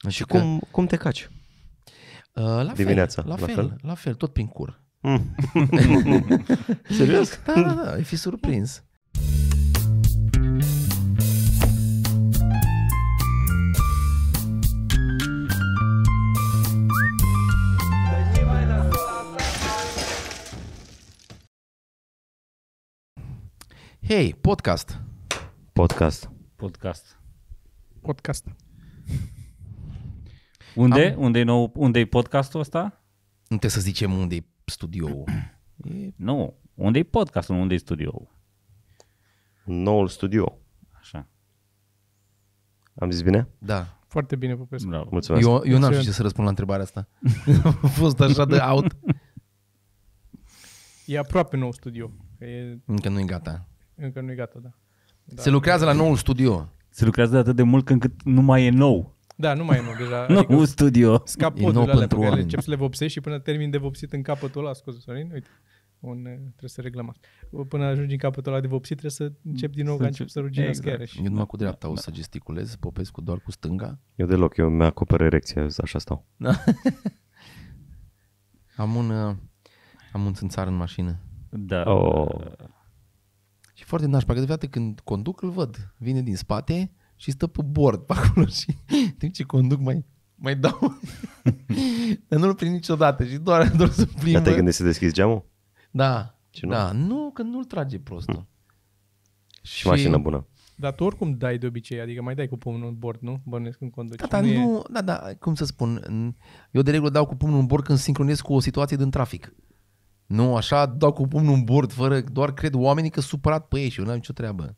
Adică și cum, cum te caci? Uh, la Dimineața, fel, la, la fel, fel, la fel, tot prin cur. Mm. Serios? Da, da, da, ai fi surprins. Hei, podcast! Podcast. Podcast. Podcast. Unde? Am... unde e nou, unde e podcastul ăsta? Nu trebuie să zicem unde e studioul. E... Nu, unde e podcastul, unde e studioul? Noul studio. Așa. Am zis bine? Da. Foarte bine, Popescu. Bravo. Mulțumesc. Eu, eu n-am știut ce să răspund la întrebarea asta. A fost așa de out. E aproape nou studio. E... Încă nu e gata. Încă nu e gata, da. da. Se lucrează la noul studio. Se lucrează de atât de mult încât nu mai e nou. Da, nu mai e, nu, deja. nu, adică studio. Scap podurile alea care încep să le vopsești și până termin de vopsit în capătul ăla, scuze, Sorin, uite. Un, trebuie să reglăm asta. Până ajungi în capătul ăla de vopsit, trebuie să încep din nou să ca încep să rugi exact. în Eu numai cu dreapta da. o să gesticulez, cu doar cu stânga. Eu deloc, eu mi acoperă erecția, așa stau. Da. am un, uh, am un țânțar în mașină. Da. Oh. Și foarte nașpa, că de când conduc îl văd. Vine din spate și stă pe bord pe acolo și timp ce conduc mai, mai dau. Dar nu-l prind niciodată și doar, doar să plimbă. te când gândit să deschizi geamul? Da. Ce nu? Da, nu, că nu-l trage prost. Hmm. Și, și mașină bună. Dar tu oricum dai de obicei, adică mai dai cu pumnul în bord, nu? Bănesc când conduci. Da, dar nu, e... da, da, cum să spun, eu de regulă dau cu pumnul în bord când sincronizez cu o situație din trafic. Nu, așa dau cu pumnul în bord, fără, doar cred oamenii că supărat pe ei și eu n-am nicio treabă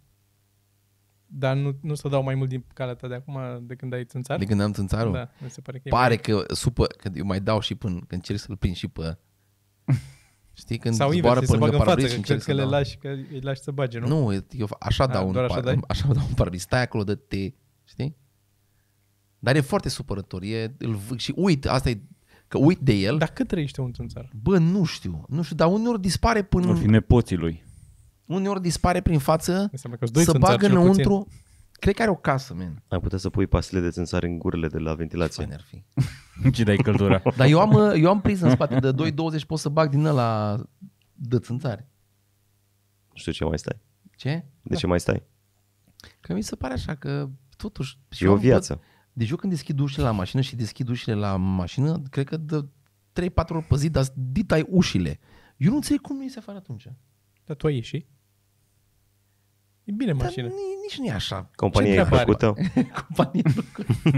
dar nu, nu să dau mai mult din calea ta de acum, de când ai țânțar. De când am țânțarul? Da, mi se pare că Pare că supă, că eu mai dau și până, când încerc să-l prind și pe... Știi, când Sau zboară pe lângă parbriz și încerc că, că le lași, că îi lași să bage, nu? Nu, eu așa, A, dau, un așa, par, așa dau un parbriz. Stai acolo, de te știi? Dar e foarte supărător. E, îl, și uit, asta e Că uit de el. Dar cât trăiește un țânțar? Bă, nu știu. Nu știu, dar uneori dispare până... Vor fi nepoții lui uneori dispare prin față, să bagă înăuntru. Puțin. Cred că are o casă, man. Ai putea să pui pastile de țânțare în gurile de la ventilație. Ce fi. Ce dai căldura. Dar eu am, eu am priză în spate de 2-20, pot să bag din ăla de țânțare. Nu știu ce mai stai. Ce? De da. ce mai stai? Că mi se pare așa că totuși... E o viață. Tot, Deci eu când deschid ușile la mașină și deschid ușile la mașină, cred că de 3-4 ori pe zi, dar ditai ușile. Eu nu înțeleg cum nu se afară atunci. Dar tu ai ieșit? E bine Dar nici nu e așa. Compania e făcută. Compania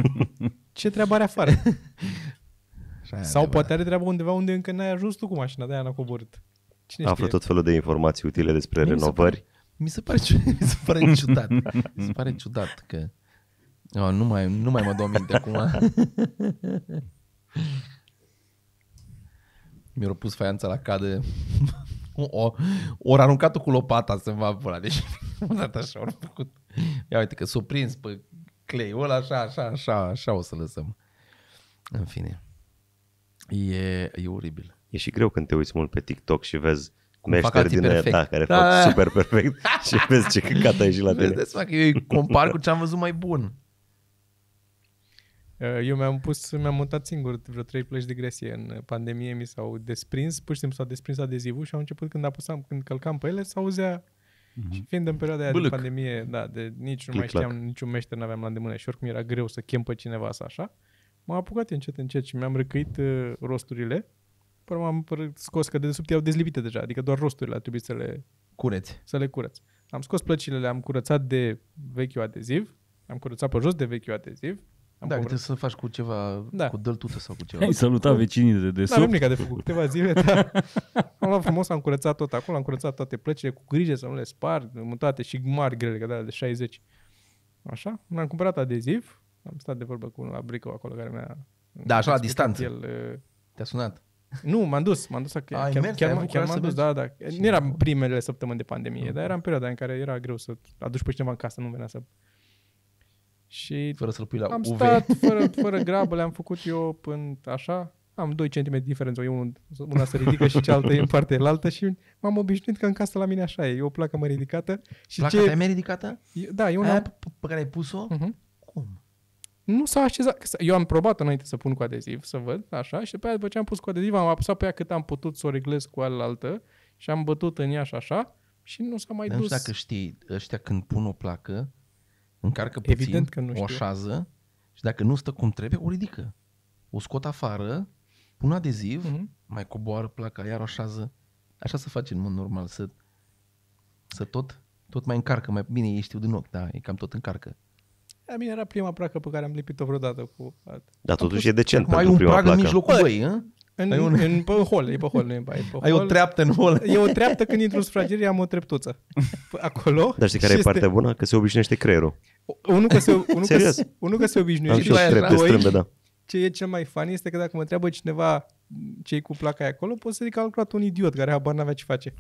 Ce treabă are afară? Sau poate are treabă undeva unde încă n-ai ajuns tu cu mașina, de-aia n-a coborât. Cine Află tot felul de informații utile despre renovări. Mi se pare, mi se pare ciudat. mi se pare ciudat că... Oh, nu, mai, nu mai mă dau minte acum. Mi-a pus faianța la cadă. O, o, o aruncat-o cu lopata să-mi va pula. Deci dat așa au făcut. Ia uite că s-o prins pe cleiul ăla, așa, așa, așa, așa o să lăsăm. În fine. E, e oribil. E și greu când te uiți mult pe TikTok și vezi cum fac alții din perfect. Aia, da, care da. fac da, da. super perfect și vezi ce căcat ai ieșit la tine. Vezi, eu îi compar cu ce am văzut mai bun. Eu mi-am pus, mi-am montat singur vreo trei plăci de gresie în pandemie, mi s-au desprins, pur și simplu s-a desprins adezivul și au început când apăsam, când călcam pe ele, s-auzea Mm-hmm. Și fiind în perioada aia Bâlâc. de pandemie, da, de nici nu mai știam, niciun meșter nu aveam la îndemână și oricum era greu să chem pe cineva să așa, m-am apucat încet, încet și mi-am răcăit uh, rosturile, până m-am scos, că de sub au dezlipite deja, adică doar rosturile a trebuit să le cureți. Să le cureț. Am scos plăcile, le-am curățat de vechiul adeziv, am curățat pe jos de vechiul adeziv, am da, trebuie să faci cu ceva, da. cu dăltută sau cu ceva. Ai salutat vecinii de de N-avem nimic de făcut, câteva zile, dar am luat frumos, am curățat tot acolo, am curățat toate plăcile cu grijă să nu le sparg, mutate și mari grele, că de, de 60. Așa, mi-am cumpărat adeziv, am stat de vorbă cu unul la brico acolo care mi-a... Da, așa la distanță. El, uh, Te-a sunat. Nu, m-am dus, m-am dus, chiar, Ai mers, chiar, chiar m-am dus, da, da. Nu eram primele săptămâni de pandemie, dar era în perioada în care era greu să aduci pe cineva în casă, nu venea să și fără să-l pui la am UV. stat fără, fără grabă, le-am făcut eu până așa, am 2 cm diferență, Eu una se ridică și cealaltă e în partea elaltă și m-am obișnuit că în casă la mine așa e, e o placă mai ridicată. Și placa ce... ta e mai ridicată? E, da, e una... Aia pe, care ai pus-o? Uh-huh. Cum? Nu s-a așezat. Eu am probat înainte să pun cu adeziv, să văd, așa, și pe aia după ce am pus cu adeziv, am apăsat pe ea cât am putut să o reglez cu altă și am bătut în ea și așa și nu s-a mai Dar dus. Nu știu dacă știi, ăștia când pun o placă, încarcă puțin, Evident că nu o așează și dacă nu stă cum trebuie, o ridică. O scot afară, pun adeziv, mm-hmm. mai coboară placa, iar o așează. Așa se face în mod normal, să, să tot, tot mai încarcă. Mai bine, ei știu din ochi, da, e cam tot încarcă. A mine era prima placă pe care am lipit-o vreodată cu... Dar totuși e decent pentru prima placă. Mai un prag în mijlocul băi, ă? În, ai un... în, pe, hol, e pe hol, nu e pe, e pe Ai o treaptă în hol. E o treaptă când intru în sufragerie, am o treptuță. Acolo. Dar știi care e este... bună? Că se obișnuiește creierul. Unul că se, unul Serios? Că, unul că se obișnuiește. Am și o trepte strâmbă, da. Ce e cel mai fan este că dacă mă întreabă cineva cei cu placa acolo, poți să zic că a un idiot care habar n-avea ce face.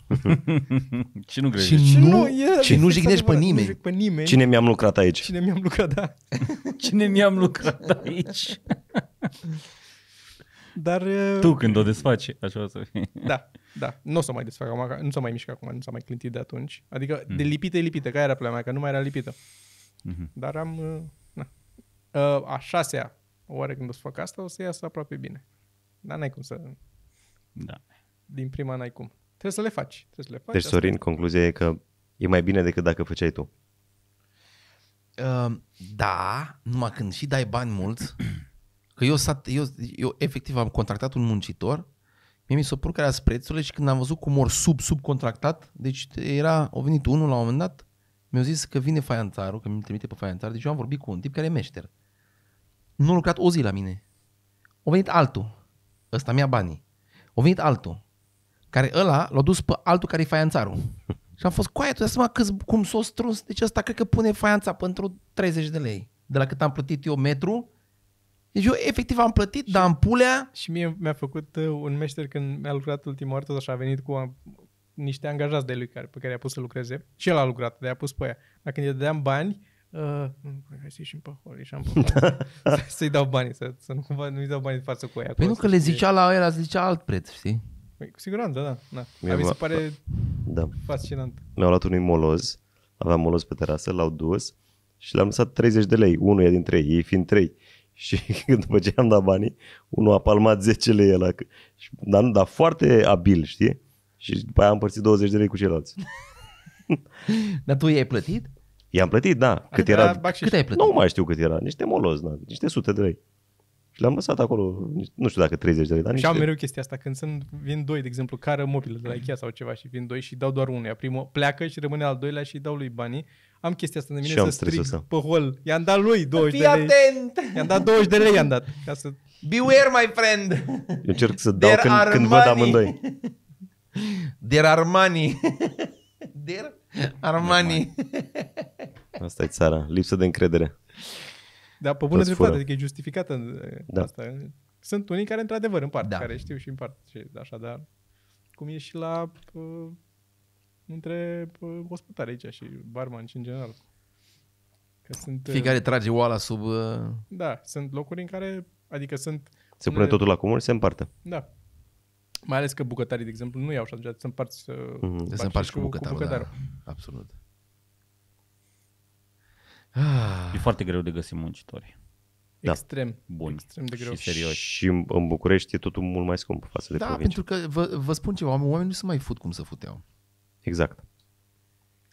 și nu crezi. Și, nu, nu, și nu jignești pe nimeni. Nu pe nimeni. Cine mi-am lucrat aici? Cine mi-am lucrat, da. Cine mi-am lucrat aici? Dar, tu când o desfaci, așa o să fie. Da, da. Nu o să mai desfac acum, nu s-a mai mișcat acum, nu s-a mai clintit de atunci. Adică mm. de lipită e lipită, că era problema că nu mai era lipită. Mm-hmm. Dar am, uh, na. Uh, a șasea oare când o să fac asta, o să iasă aproape bine. Dar n-ai cum să... Da. Din prima n-ai cum. Trebuie să le faci. Trebuie să le faci deci, asta. Sorin, concluzia e că e mai bine decât dacă făceai tu. Uh, da, numai când și dai bani mulți, Că eu, eu, eu efectiv am contractat un muncitor, mie mi s-a părut care prețurile și când am văzut cum mor sub, subcontractat, deci era, a venit unul la un moment dat, mi-a zis că vine faianțarul, că mi-l trimite pe faianțar, deci eu am vorbit cu un tip care e meșter. Nu a lucrat o zi la mine. A venit altul, ăsta mi-a banii. A venit altul, care ăla l-a dus pe altul care e faianțarul. Și am fost, aia, tu dai seama cum s-o strâns. Deci ăsta cred că pune faianța pentru 30 de lei. De la cât am plătit eu metru, deci eu efectiv am plătit, și, dar am pulea... Și mie mi-a făcut uh, un meșter când mi-a lucrat ultima oară, tot așa a venit cu niște angajați de lui care, pe care i-a pus să lucreze. Și el a lucrat, de-a pus pe ea. Dar când îi dădeam bani, Uh, hai să ieșim pe hol, ieșeam pe hol. să-i dau bani să, să nu cumva nu-i dau bani în față cu ea. Păi nu că le zicea la el, zicea alt preț, știi? Păi, cu siguranță, da. da. Mie mi se pare da. fascinant. mi au luat unui moloz, aveam moloz pe terasă, l-au dus și l-am lăsat 30 de lei, e dintre ei, ei fiind trei. Și după ce am dat banii, unul a palmat 10 lei ăla. Dar, dar foarte abil, știi? Și după aia am împărțit 20 de lei cu ceilalți. dar tu i-ai plătit? I-am plătit, da. Cât, adică era, cât ai plătit? Nu mai știu cât era. Niște moloz, da. niște sute de lei. Și le-am lăsat acolo, nu știu dacă 30 de lei, dar Și am mereu chestia asta, când sunt, vin doi, de exemplu, care mobilă de la Ikea sau ceva și vin doi și dau doar unul, Primul pleacă și rămâne al doilea și dau lui banii. Am chestia asta de mine și să strig să... pe hol. I-am dat lui 20 Fii de lei. atent! I-am dat 20 de lei, i-am dat. Ca să... Beware, my friend! Eu încerc să dau There când, când văd amândoi. There are money. There Armani. Asta e țara. Lipsă de încredere. Dar pe bună dreptate, adică e justificată da. asta. Sunt unii care într-adevăr împart, da. care știu și împart și așa, dar cum e și la pă, între pă, ospătare aici și barman și în general. Că sunt, Fiecare eh, trage oala sub... Eh, da, sunt locuri în care, adică sunt... Se pune totul la cumul și se împarte. Da. Mai ales că bucătarii, de exemplu, nu iau și atunci, eh, mhm. se împart, mm-hmm. se împart și cu, bucătarul, cu bucătarul. Da. Absolut. E foarte greu de găsit muncitori. Da. Extrem. Bun. Extrem de greu. Și serios. Și în București e totul mult mai scump față de da, provincie. pentru că vă, vă spun ceva, oamenii nu se mai fut cum să futeau. Exact.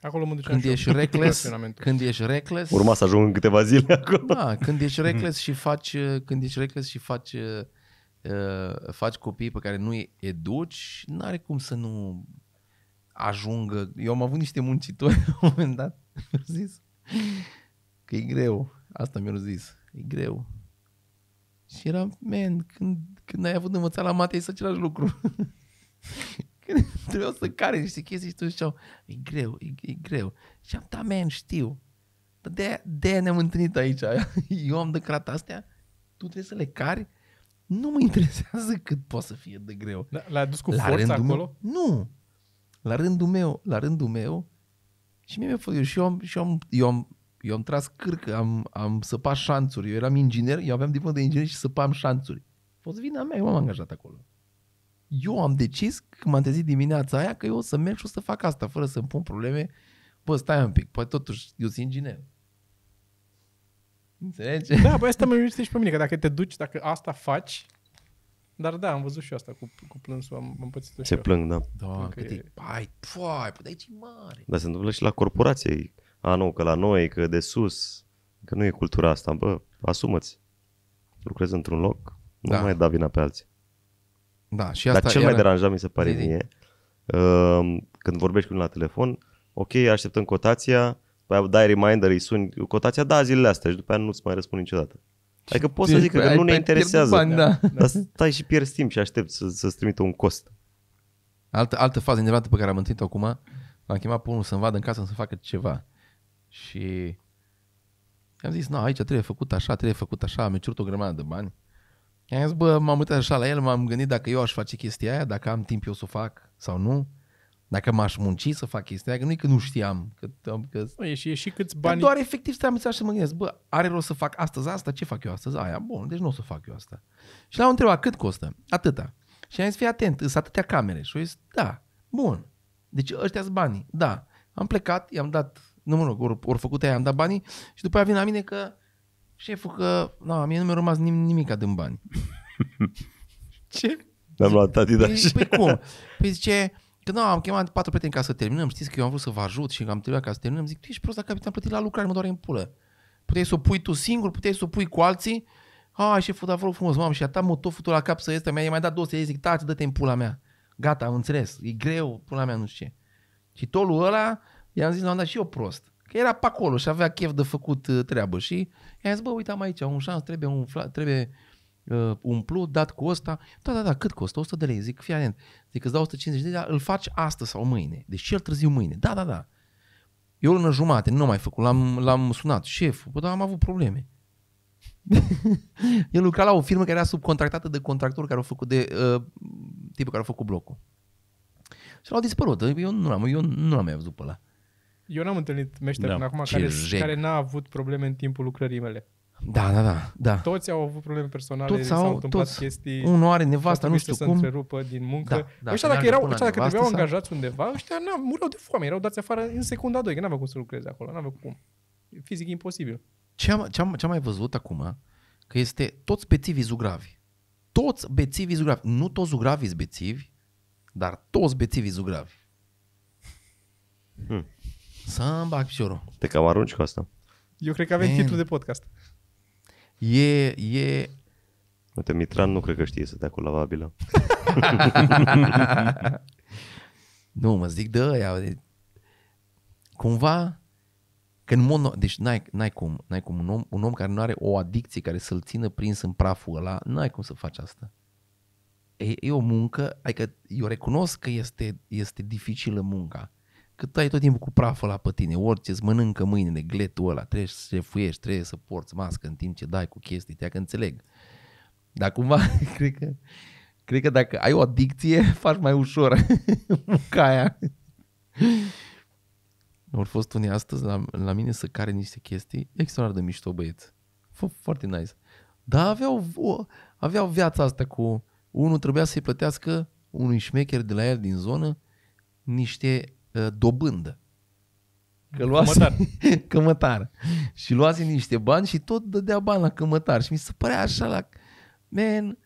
Acolo mă duceam când ești reckless, când ești reckless, urma să ajung în câteva zile acolo. Da, când ești reckless și faci când ești reckless și faci uh, faci copii pe care nu îi educi, n-are cum să nu ajungă. Eu am avut niște muncitori la un moment dat, zis, că e greu. Asta mi a zis. E greu. Și era, man, când, când ai avut învățat la mate, să același lucru. când trebuiau să care niște chestii și tu ziceau, e greu, e, e greu. Și am, da, man, știu. Dar de, de ne-am întâlnit aici. Eu am declarat astea, tu trebuie să le cari. Nu mă interesează cât poate să fie de greu. l-a dus cu la forța acolo? Meu, nu. La rândul meu, la rândul meu, și mie mi-a fost, eu, și eu am, și eu am, eu am eu am tras cârcă, am, am săpat șanțuri. Eu eram inginer, eu aveam diplomă de inginer și săpam șanțuri. A fost vina mea, eu m-am angajat acolo. Eu am decis că m-am trezit dimineața aia că eu o să merg și o să fac asta, fără să-mi pun probleme. Bă, stai un pic, poate păi totuși eu sunt inginer. Înțelegi? Da, bă, asta mă iubește și pe mine, că dacă te duci, dacă asta faci, dar da, am văzut și eu asta cu, cu plânsul, am, am pățit Se plâng, da. Da, că e... Hai, păi, aici e mare. Dar se întâmplă și la corporație a nu, că la noi, că de sus, că nu e cultura asta, bă, asumă-ți. Lucrezi într-un loc, nu da. mai da vina pe alții. Da, și asta Dar cel mai deranjat mi se pare zi, zi. mie, um, când vorbești cu unul la telefon, ok, așteptăm cotația, după dai reminder, îi suni cotația, da, zilele astea și după aia nu-ți mai răspund niciodată. Adică poți să deci, zic că nu ne interesează, bani, da. dar stai și pierzi timp și aștept să, să-ți trimită un cost. Altă, altă fază enervantă pe care am întâlnit-o acum, l-am chemat pe unul să-mi vadă în casă să facă ceva. Și am zis, nu, aici trebuie făcut așa, trebuie făcut așa, am cerut o grămadă de bani. I-am zis, bă, m-am uitat așa la el, m-am gândit dacă eu aș face chestia aia, dacă am timp eu să o fac sau nu, dacă m-aș munci să fac chestia aia, că nu e că nu știam. Că, că, bă, e, și, e și câți bani... Doar efectiv stăteam să și mă gândesc, bă, are rost să fac astăzi asta? Ce fac eu astăzi? Aia, bun, deci nu o să fac eu asta. Și l-am întrebat, cât costă? Atâta. Și am zis, fii atent, sunt atâtea camere. Și eu zis, da, bun. Deci ăștia sunt banii, da. Am plecat, i-am dat nu mă rog, ori, ori făcut aia, am dat banii și după aia vin la mine că șeful că, na, mie nu mi-a rămas nim- nimica din bani. Ce? am luat tati, da. Păi, păi cum? Păi zice, că nu, am chemat patru prieteni ca să terminăm, știți că eu am vrut să vă ajut și că am trebuit ca să terminăm. Zic, tu ești prost dacă am plătit la lucrare, mă doare în pulă. Puteai să o pui tu singur, puteai să o pui cu alții. A, șeful, dar vă rog frumos, mamă, și a mă tot la cap să este, mi-a mai dat 200 de zic, tati, dă-te în pula mea. Gata, am înțeles, e greu, pula mea, nu știu ce. Și tolul ăla, I-am zis, l-am dat și eu prost. Că era pe acolo și avea chef de făcut uh, treabă. Și i-am zis, bă, uite, am aici un șans, trebuie, fla, trebuie uh, umplut, dat cu ăsta. Da, da, da, cât costă? 100 de lei. Zic, fii atent. Zic, îți dau 150 de lei, dar îl faci astăzi sau mâine. Deci el târziu mâine. Da, da, da. Eu în jumate, nu am mai făcut, l-am, l-am sunat. Șef, bă, dar am avut probleme. El lucra la o firmă care era subcontractată de contractor care au făcut de uh, tipul care a făcut blocul. Și l-au dispărut. Eu nu l-am, eu nu l-am mai văzut pe ăla. Eu n-am întâlnit meșter da. până acum care, care n-a avut probleme în timpul lucrării mele. Da, da, da, da. Toți au avut probleme personale, toți s-au întâmplat toți. chestii. Unul are nevasta, nu știu să cum. întrerupă din muncă. Da, da, ăștia dacă, erau, ăștia dacă trebuiau sau... angajați undeva, ăștia n mureau de foame, erau dați afară în secunda 2, că n-aveau cum să lucreze acolo, n-aveau cum. E fizic imposibil. Ce am, ce, am, ce am mai văzut acum, că este toți bețivii zugravi. Toți bețivii zugravi. Nu toți zugravi bețivi, dar toți bețivii zugravi. Hmm. Să-mi bag piciorul. Te cam arunci cu asta. Eu cred că avem titlu de podcast. E, e... Uite, Mitran nu cred că știe să dea cu lavabilă. nu, mă zic de ăia. De... Cumva, că în mod... Deci n-ai, n-ai cum, n-ai cum. Un om, un om care nu are o adicție care să-l țină prins în praful ăla, n-ai cum să faci asta. E, e o muncă, adică eu recunosc că este, este dificilă munca că ai tot timpul cu praful la pe tine, orice îți mănâncă mâinile, gletul ăla, trebuie să șefuiești, trebuie să porți mască în timp ce dai cu chestii, te că înțeleg. Dar cumva, cred că, cred că dacă ai o adicție, faci mai ușor ca aia. Au fost unii astăzi la, la mine să care niște chestii extraordinar de mișto băieți. Foarte nice. Dar aveau, o, aveau viața asta cu unul trebuia să-i plătească unui șmecher de la el din zonă niște Uh, dobândă. Că luase, cămătar. Și luase niște bani și tot dădea bani la cămătar. Și mi se părea așa la... Man.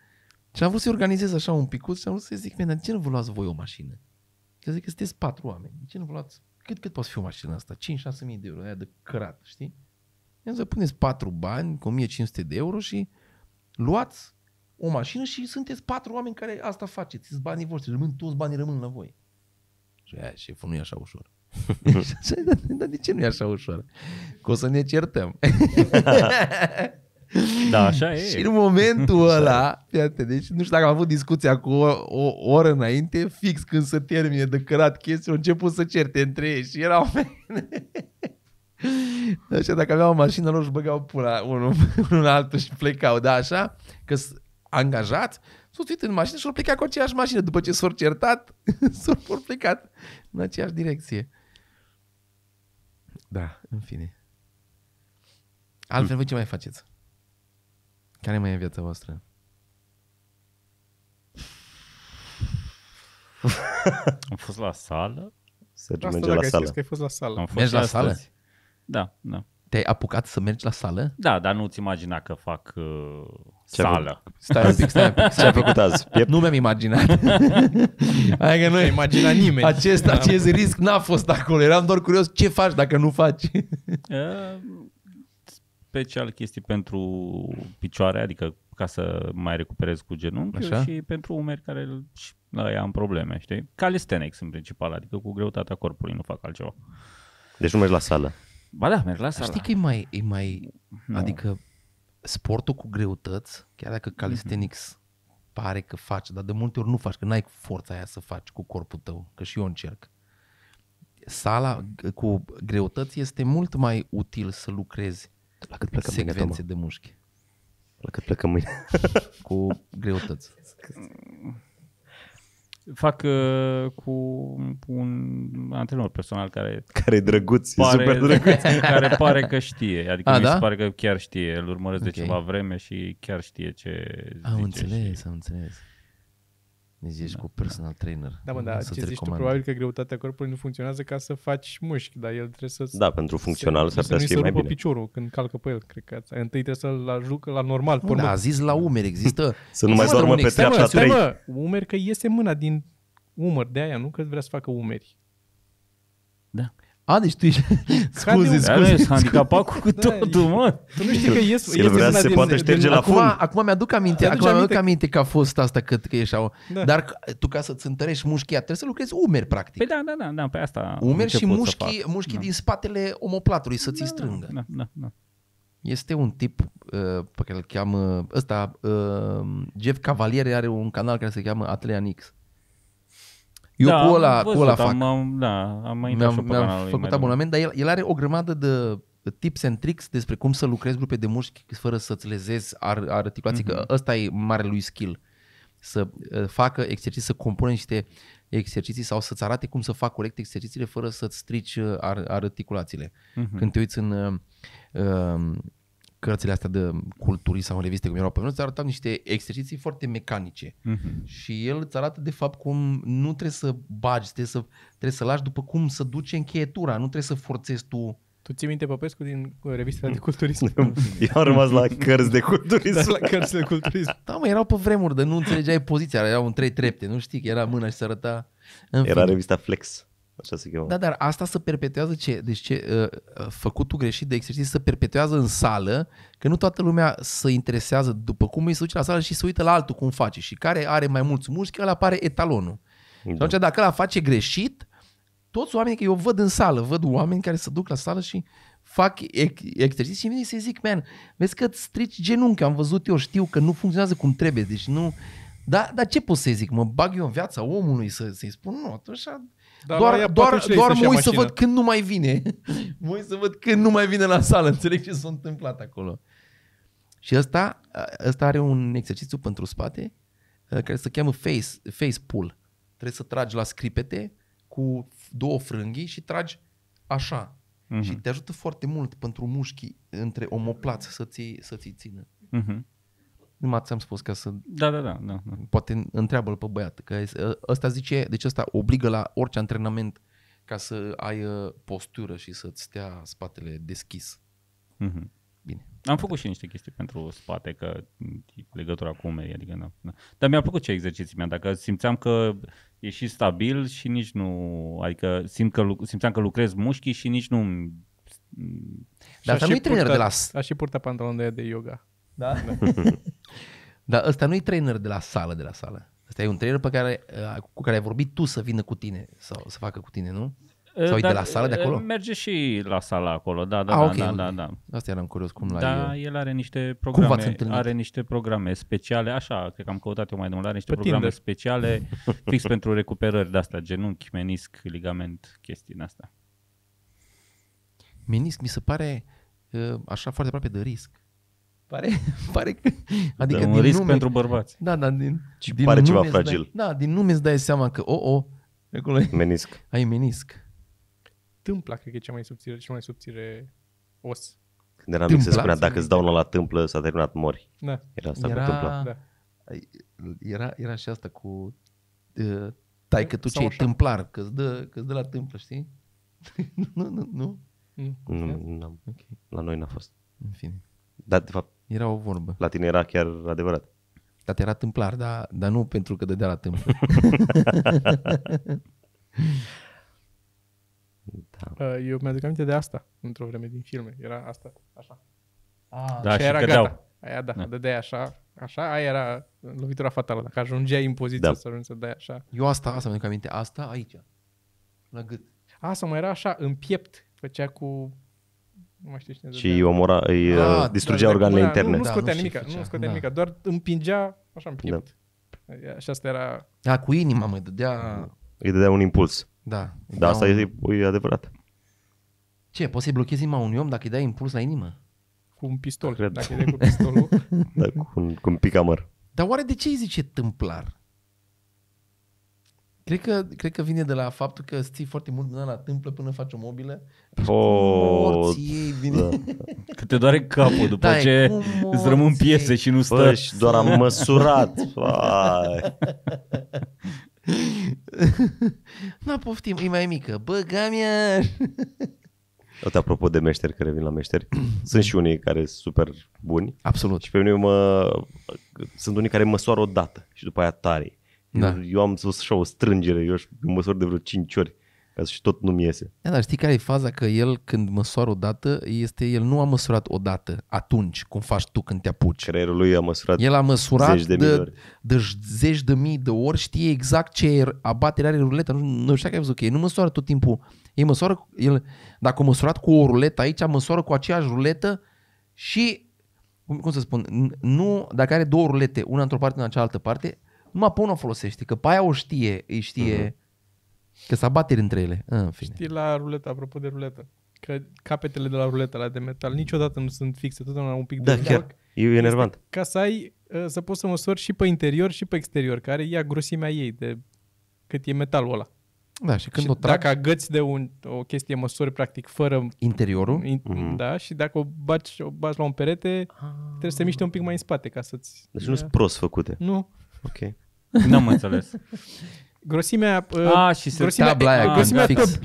Și am vrut să organizez așa un picuț și am vrut să zic, man, de ce nu vă luați voi o mașină? Că zic că sunteți patru oameni. De ce nu vă luați? Cât, cât poate fi o mașină asta? 5-6 mii de euro, aia de cărat, știi? I-am zis, puneți patru bani cu 1500 de euro și luați o mașină și sunteți patru oameni care asta faceți. Banii voștri, rămân toți banii rămân la voi. Și aia, șeful nu e așa ușor. dar, dar de ce nu e așa ușor? Că o să ne certăm. Da, așa e. Și în momentul da. ăla, fiate, deci nu știu dacă am avut discuția cu o, o oră înainte, fix când se termine de cărat chestii, au început să certe între ei și erau... Așa, dacă aveau o mașină, lor își băgau pula unul, unul altul și plecau. Da, așa, că angajați, soțuit în mașină și au plecat cu aceeași mașină. După ce s-au certat, s-au plecat în aceeași direcție. Da, în fine. Altfel, voi ce mai faceți? Care mai e viața voastră? Am fost la sală. Să merge la sală. Că ai fost la sală. Am fost Mergi la sală? Da, da. Te-ai apucat să mergi la sală? Da, dar nu-ți imagina că fac uh, sală. Stai un pic, stai un pic. Ce ai făcut azi? Piept? Nu mi-am imaginat. Hai că nu imagina nimeni. Acest, da. acest risc n-a fost acolo. Eram doar curios ce faci dacă nu faci. Uh, special chestii pentru picioare, adică ca să mai recuperez cu genunchiul și pentru umeri care la am probleme, știi? Calisthenics în principal, adică cu greutatea corpului, nu fac altceva. Deci nu mergi la sală. Ba da, merg la sală. Știi că e mai, e mai no. adică sportul cu greutăți, chiar dacă calisthenics mm-hmm. pare că faci, dar de multe ori nu faci, că n-ai forța aia să faci cu corpul tău, că și eu încerc. Sala cu greutăți este mult mai util să lucrezi la cât plecăm secvențe mâine, de mușchi. La cât plecăm mâine? cu greutăți. fac uh, cu, cu un antrenor personal care... Care e drăguț, pare, super drăguț. Care pare că știe, adică A, mi da? se pare că chiar știe, îl urmăresc okay. de ceva vreme și chiar știe ce am zice. Am înțeles, și... am înțeles. Ne zici da, cu personal da. trainer. Da, mă, da, ce zici recomand. tu, probabil că greutatea corpului nu funcționează ca să faci mușchi, dar el trebuie să... Da, pentru funcțional s-ar putea să fie mai bine. piciorul când calcă pe el, cred că întâi trebuie să-l ajucă la normal. Nu, da, a zis la umeri, există... să nu mai doarmă pe treapta 3. Mă, umeri că iese mâna din umăr, de aia nu cred vrea să facă umeri. Da. A, deci tu ești... scuze, scuze. Da, ești handicapat cu totul, mă. Tu nu știi că ies, El vrea să se poată șterge la fund. Acum, mi-aduc aminte, acum aminte? Mi-aduc aminte că a fost asta cât că ieșeau. Da. Dar tu ca să-ți întărești mușchia trebuie să lucrezi umeri, practic. Păi da, da, da, da pe asta Umeri și mușchii, mușchii da. din spatele omoplatului să ți da, strângă. Da, da, da. Este un tip uh, pe care îl cheamă, ăsta, uh, Jeff Cavaliere are un canal care se cheamă Atleanix. Eu da, cu ăla, am văzut, cu ăla fac. Am, da, am mai intrat mi-am, mi-am făcut abonament, dar el, el are o grămadă de tips and tricks despre cum să lucrezi grupe de mușchi fără să-ți lezezi ar, articulații, mm-hmm. că mhm. ăsta e marele lui skill. Să ă, facă exerciții, să compune niște exerciții sau să-ți arate cum să fac corect exercițiile fără să-ți strici ă, ar, articulațiile. Mm-hmm. Când te uiți în... Uh, cărțile astea de culturi sau reviste cum erau pe vremuri, îți arătau niște exerciții foarte mecanice. Mm-hmm. Și el îți arată de fapt cum nu trebuie să bagi, trebuie să, trebuie să lași după cum să duce încheietura, nu trebuie să forțezi tu tu ții minte Popescu din uh, revista de culturism? Eu am rămas la cărți de culturism. Da, la cărți de culturism. Da, mă, erau pe vremuri, de nu înțelegeai poziția, erau în trei trepte, nu știi, era mâna și se arăta. În era fin. revista Flex. Așa se cheamă. Da, dar asta se perpetuează ce? Deci ce, ă, ă, făcutul greșit de exercițiu se perpetuează în sală, că nu toată lumea se interesează după cum îi se duce la sală și se uită la altul cum face și care are mai mulți mușchi, ăla apare etalonul. Da. Și atunci dacă la face greșit, toți oamenii, că eu văd în sală, văd oameni care se duc la sală și fac exerciții și vine să-i zic, man, vezi că strici genunchi, am văzut eu, știu că nu funcționează cum trebuie, deci nu... Da, ce pot să-i zic? Mă bag eu în viața omului să, să-i spun? Nu, atunci dar doar doar, doar mă uit să văd când nu mai vine. mă uit să văd când nu mai vine la sală. Înțeleg ce s-a întâmplat acolo. Și ăsta, ăsta are un exercițiu pentru spate uh, care se cheamă face, face pull. Trebuie să tragi la scripete cu două frânghii și tragi așa. Mm-hmm. Și te ajută foarte mult pentru mușchii între omoplați să ți, să ți țină. Mm-hmm. Numai ți-am spus ca să... Da, da, da. da, da. Poate întreabă-l pe băiat. Că ăsta zice, deci ăsta obligă la orice antrenament ca să ai uh, postură și să-ți stea spatele deschis. Mm-hmm. Bine. Am făcut și niște chestii pentru spate, că legătura cu umerii, adică nu. Da, da. Dar mi-a plăcut ce exerciții mi dacă simțeam că e și stabil și nici nu, adică simt că, simțeam că lucrez mușchii și nici nu... Dar asta nu-i trainer de la... Aș și purta pantalon de de yoga. Da? Dar ăsta nu e trainer de la sală, de la sală. Ăsta e un trainer pe care, uh, cu care ai vorbit tu să vină cu tine sau să facă cu tine, nu? Uh, sau da, e de la sală de uh, acolo? Merge și la sala acolo, da, da, A, ah, da, okay, da, okay. da, da. Asta eram curios cum ai. Da, el are niște programe, are niște programe speciale, așa, cred că am căutat eu mai de are niște pe programe Tinder. speciale fix pentru recuperări de astea, genunchi, menisc, ligament, chestii de astea. Menisc mi se pare așa foarte aproape de risc. Pare, pare că... Adică da, un din risc nume, pentru bărbați. Da, da, din, Ci din pare ceva fragil. Dai, da, din nume îți dai seama că, o, oh, o, oh, acolo menisc. ai menisc. Tâmpla, cred că e cea mai subțire, cea mai subțire os. Când eram mic se spunea, dacă îți dau una la tâmplă, s-a terminat, mori. Da. Era asta era, cu tâmpla. Da. Era, era și asta cu uh, tai că tu ce e tâmplar, că îți dă, că dă la tâmplă, știi? nu, nu, nu. Mm. Nu, nu, nu. Okay. La noi n-a fost. În fine. Dar, de fapt, era o vorbă. La tine era chiar adevărat. Dar era tâmplar, dar, dar nu pentru că dădea la tâmplă. da. Uh, eu mi-aduc aminte de asta într-o vreme din filme. Era asta, așa. A, ah, da, și, și era cădeau. gata. Aia da, da. dădeai așa, așa, aia era lovitura fatală. Dacă ajungeai în poziție da. să ajungi să dai așa. Eu asta, asta mi-aduc aminte, asta aici, la gât. Asta mai era așa, în piept, făcea cu nu mai știu cine Și îi omora, îi ah, uh, da, distrugea da, organele da, interne. Nu, da, nu scotea da, nimic, nu scotea da. nimic, doar împingea așa în piept. Da. Și asta era... Da, cu inima mă dădea... Îi dădea un impuls. Da. Da, asta un... e, e adevărat. Ce, poți să-i blochezi inima unui om dacă îi dai impuls la inimă? Cu un pistol, Cred. dacă îi dai cu pistolul. da, cu un, cu un picamăr. Dar oare de ce îi zice tâmplar? Cred că, cred că vine de la faptul că îți ții foarte mult din la tâmplă până faci o mobilă. Oh, ei, vine. Da. Că te doare capul după da, ce morții. îți rămân piese și nu stă. Bă, păi, și doar am măsurat. Na, poftim, e mai mică. Bă, gamia! Uite, apropo de meșteri, care vin la meșteri, sunt și unii care sunt super buni. Absolut. Și pe mine mă... Sunt unii care măsoară o dată și după aia tarii. Da. Eu, am am așa o strângere, eu aș măsor de vreo 5 ori ca și tot nu-mi iese. Da, dar știi care e faza? Că el când măsoară o dată, este, el nu a măsurat o dată atunci cum faci tu când te apuci. Creierul lui a măsurat El a măsurat zeci de, de, ori. de zeci de mii de ori, știe exact ce e, abaterea are ruleta, nu, nu știu că ai văzut că ei nu măsoară tot timpul. Ei măsoară, el, dacă a măsurat cu o ruletă aici, măsoară cu aceeași ruletă și, cum, cum să spun, nu, dacă are două rulete, una într-o parte, una în cealaltă parte, numai pe unul o folosește, că pe aia o știe, îi știe uh-huh. că s-a bateri între ele. În fine. Știi la ruletă, apropo de ruletă, că capetele de la ruletă, la de metal, niciodată nu sunt fixe, totdeauna un pic da, de chiar. E enervant. Ca să ai, ă, să poți să măsori și pe interior și pe exterior, care ia grosimea ei de cât e metalul ăla. Da, și când și o tragi... Dacă agăți de un, o chestie măsori, practic, fără... Interiorul? In, mm-hmm. Da, și dacă o baci, o baci la un perete, ah. trebuie să te miște un pic mai în spate ca să-ți... Deci nu sunt prost făcute. Nu. Ok. N-am înțeles. Grosimea, uh, A, și se grosimea, tabla aia, grosimea fix.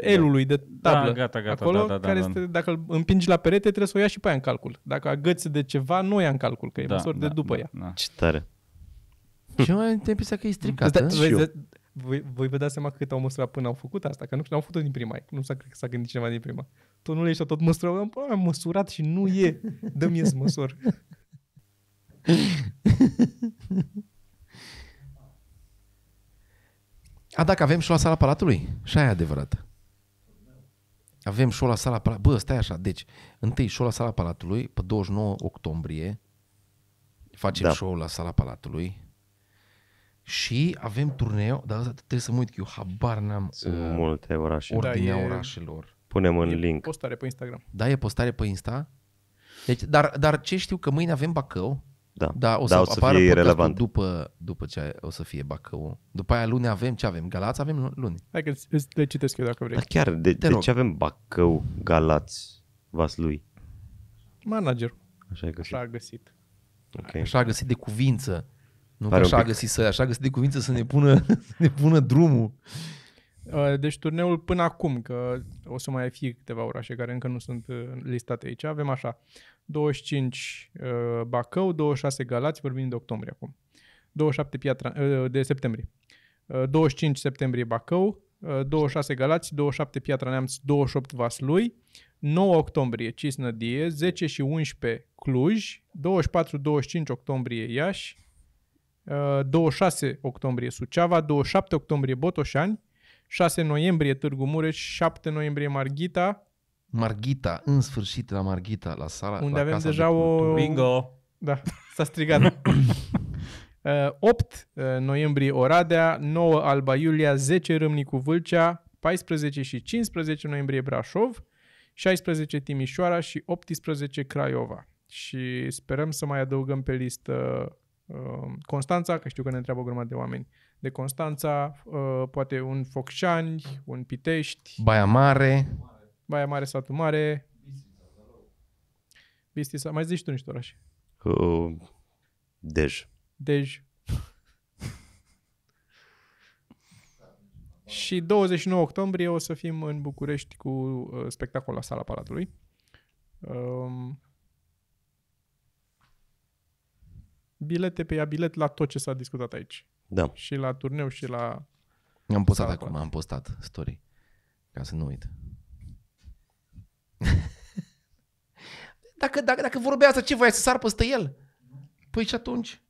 elului de da, tablă. Da, gata, gata, acolo, da, da, da, care da, este, dacă îl împingi la perete, trebuie să o ia și pe aia în calcul. Dacă agăți de ceva, nu ia în calcul, că e da, măsor da, de după da, ea. Da. Ce tare. Și mai te impresia că e stricată. Da, și eu voi, voi vă dați seama cât au măsurat până au făcut asta, că nu știu, au făcut din prima, nu s-a, că s-a gândit cineva din prima. Tonul ești tot măsurat, am măsurat și nu e, dă-mi măsor. A, dacă avem și la sala Palatului. Și aia e adevărat. Avem show la sala Palatului. Bă, stai așa. Deci, întâi show la sala Palatului, pe 29 octombrie. Facem da. show la sala Palatului. Și avem turneu, dar asta trebuie să mă uit că eu habar n-am. Sunt uh, multe orașe. Ordinea da, e... orașelor. Punem în e link. postare pe Instagram. Da, e postare pe Insta. Deci, dar, dar ce știu că mâine avem Bacău, da, da o să da, o să apară fie relevant. După, după ce o să fie Bacău. După aia luni avem ce avem? Galați avem luni. Hai că le citesc eu dacă vrei. Dar chiar, de, de ce avem Bacău, Galați, Vaslui? Manager. Așa, ai găsit. așa a găsit. Okay. Așa a găsit de cuvință. Nu Pare că așa a găsit să, așa a găsit de cuvință să ne pună, să ne pună drumul. Uh, deci turneul până acum, că o să mai fie câteva orașe care încă nu sunt uh, listate aici, avem așa. 25 Bacău, 26 Galați, vorbim de octombrie acum, 27 Piatra, de septembrie, 25 septembrie Bacău, 26 Galați, 27 Piatra Neamț, 28 Vaslui, 9 octombrie Cisnădie, 10 și 11 Cluj, 24-25 octombrie Iași, 26 octombrie Suceava, 27 octombrie Botoșani, 6 noiembrie Târgu Mureș, 7 noiembrie Marghita, Margita, în sfârșit la Margita, la sala Unde la avem casa deja de o... Bingo! Da, s-a strigat. 8 uh, uh, noiembrie Oradea, 9 Alba Iulia, 10 Râmnicu Vâlcea, 14 și 15 noiembrie Brașov, 16 Timișoara și 18 Craiova. Și sperăm să mai adăugăm pe listă uh, Constanța, că știu că ne întreabă o grămadă de oameni, de Constanța, poate un Focșani, un Pitești. Baia Mare. Baia Mare, Satul Mare. Bistisa, mai zici tu niște orașe. Uh, Dej. Dej. Și 29 octombrie o să fim în București cu uh, spectacol la Sala Palatului. Um, bilete pe ea, bilet la tot ce s-a discutat aici. Da. Și la turneu și la... Am postat acum, am postat story, ca să nu uit. Dacă, dacă, dacă vorbea asta, ce voia să sar peste el? Păi și atunci?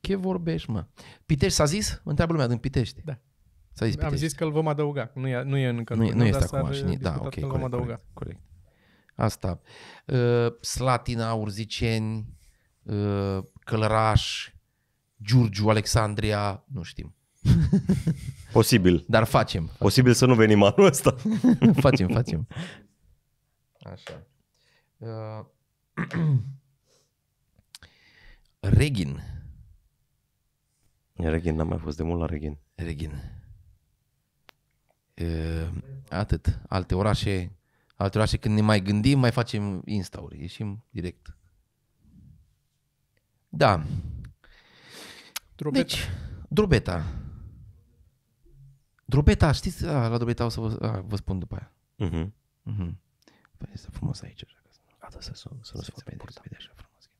Ce vorbești, mă? Pitești s-a zis? Întreabă lumea din Pitești. Da. S-a zis Pitești. Am zis că îl vom adăuga. Nu e, nu e încă. Nu, nu este acum așa. Da, ok. Corect, vom adăuga. Corect, corect. Asta. Uh, Slatina, Urziceni, uh, Călăraș, Giurgiu, Alexandria, nu știm. Posibil. Dar facem. Posibil să nu venim anul ăsta. facem, facem. Așa. Uh... regin, Regin, n-am mai fost de mult la regin, regin. Uh, atât. Alte orașe, alte orașe când ne mai gândim, mai facem instauri, ieșim direct. Da. Drobeta. Deci, Drobeta. Drobeta, știți? la Drobeta o să vă, a, vă spun după aia. Uh-huh. Uh-huh. Păi este frumos aici, așa că Asta da, să, sun, să nu se vede, se vede așa frumos.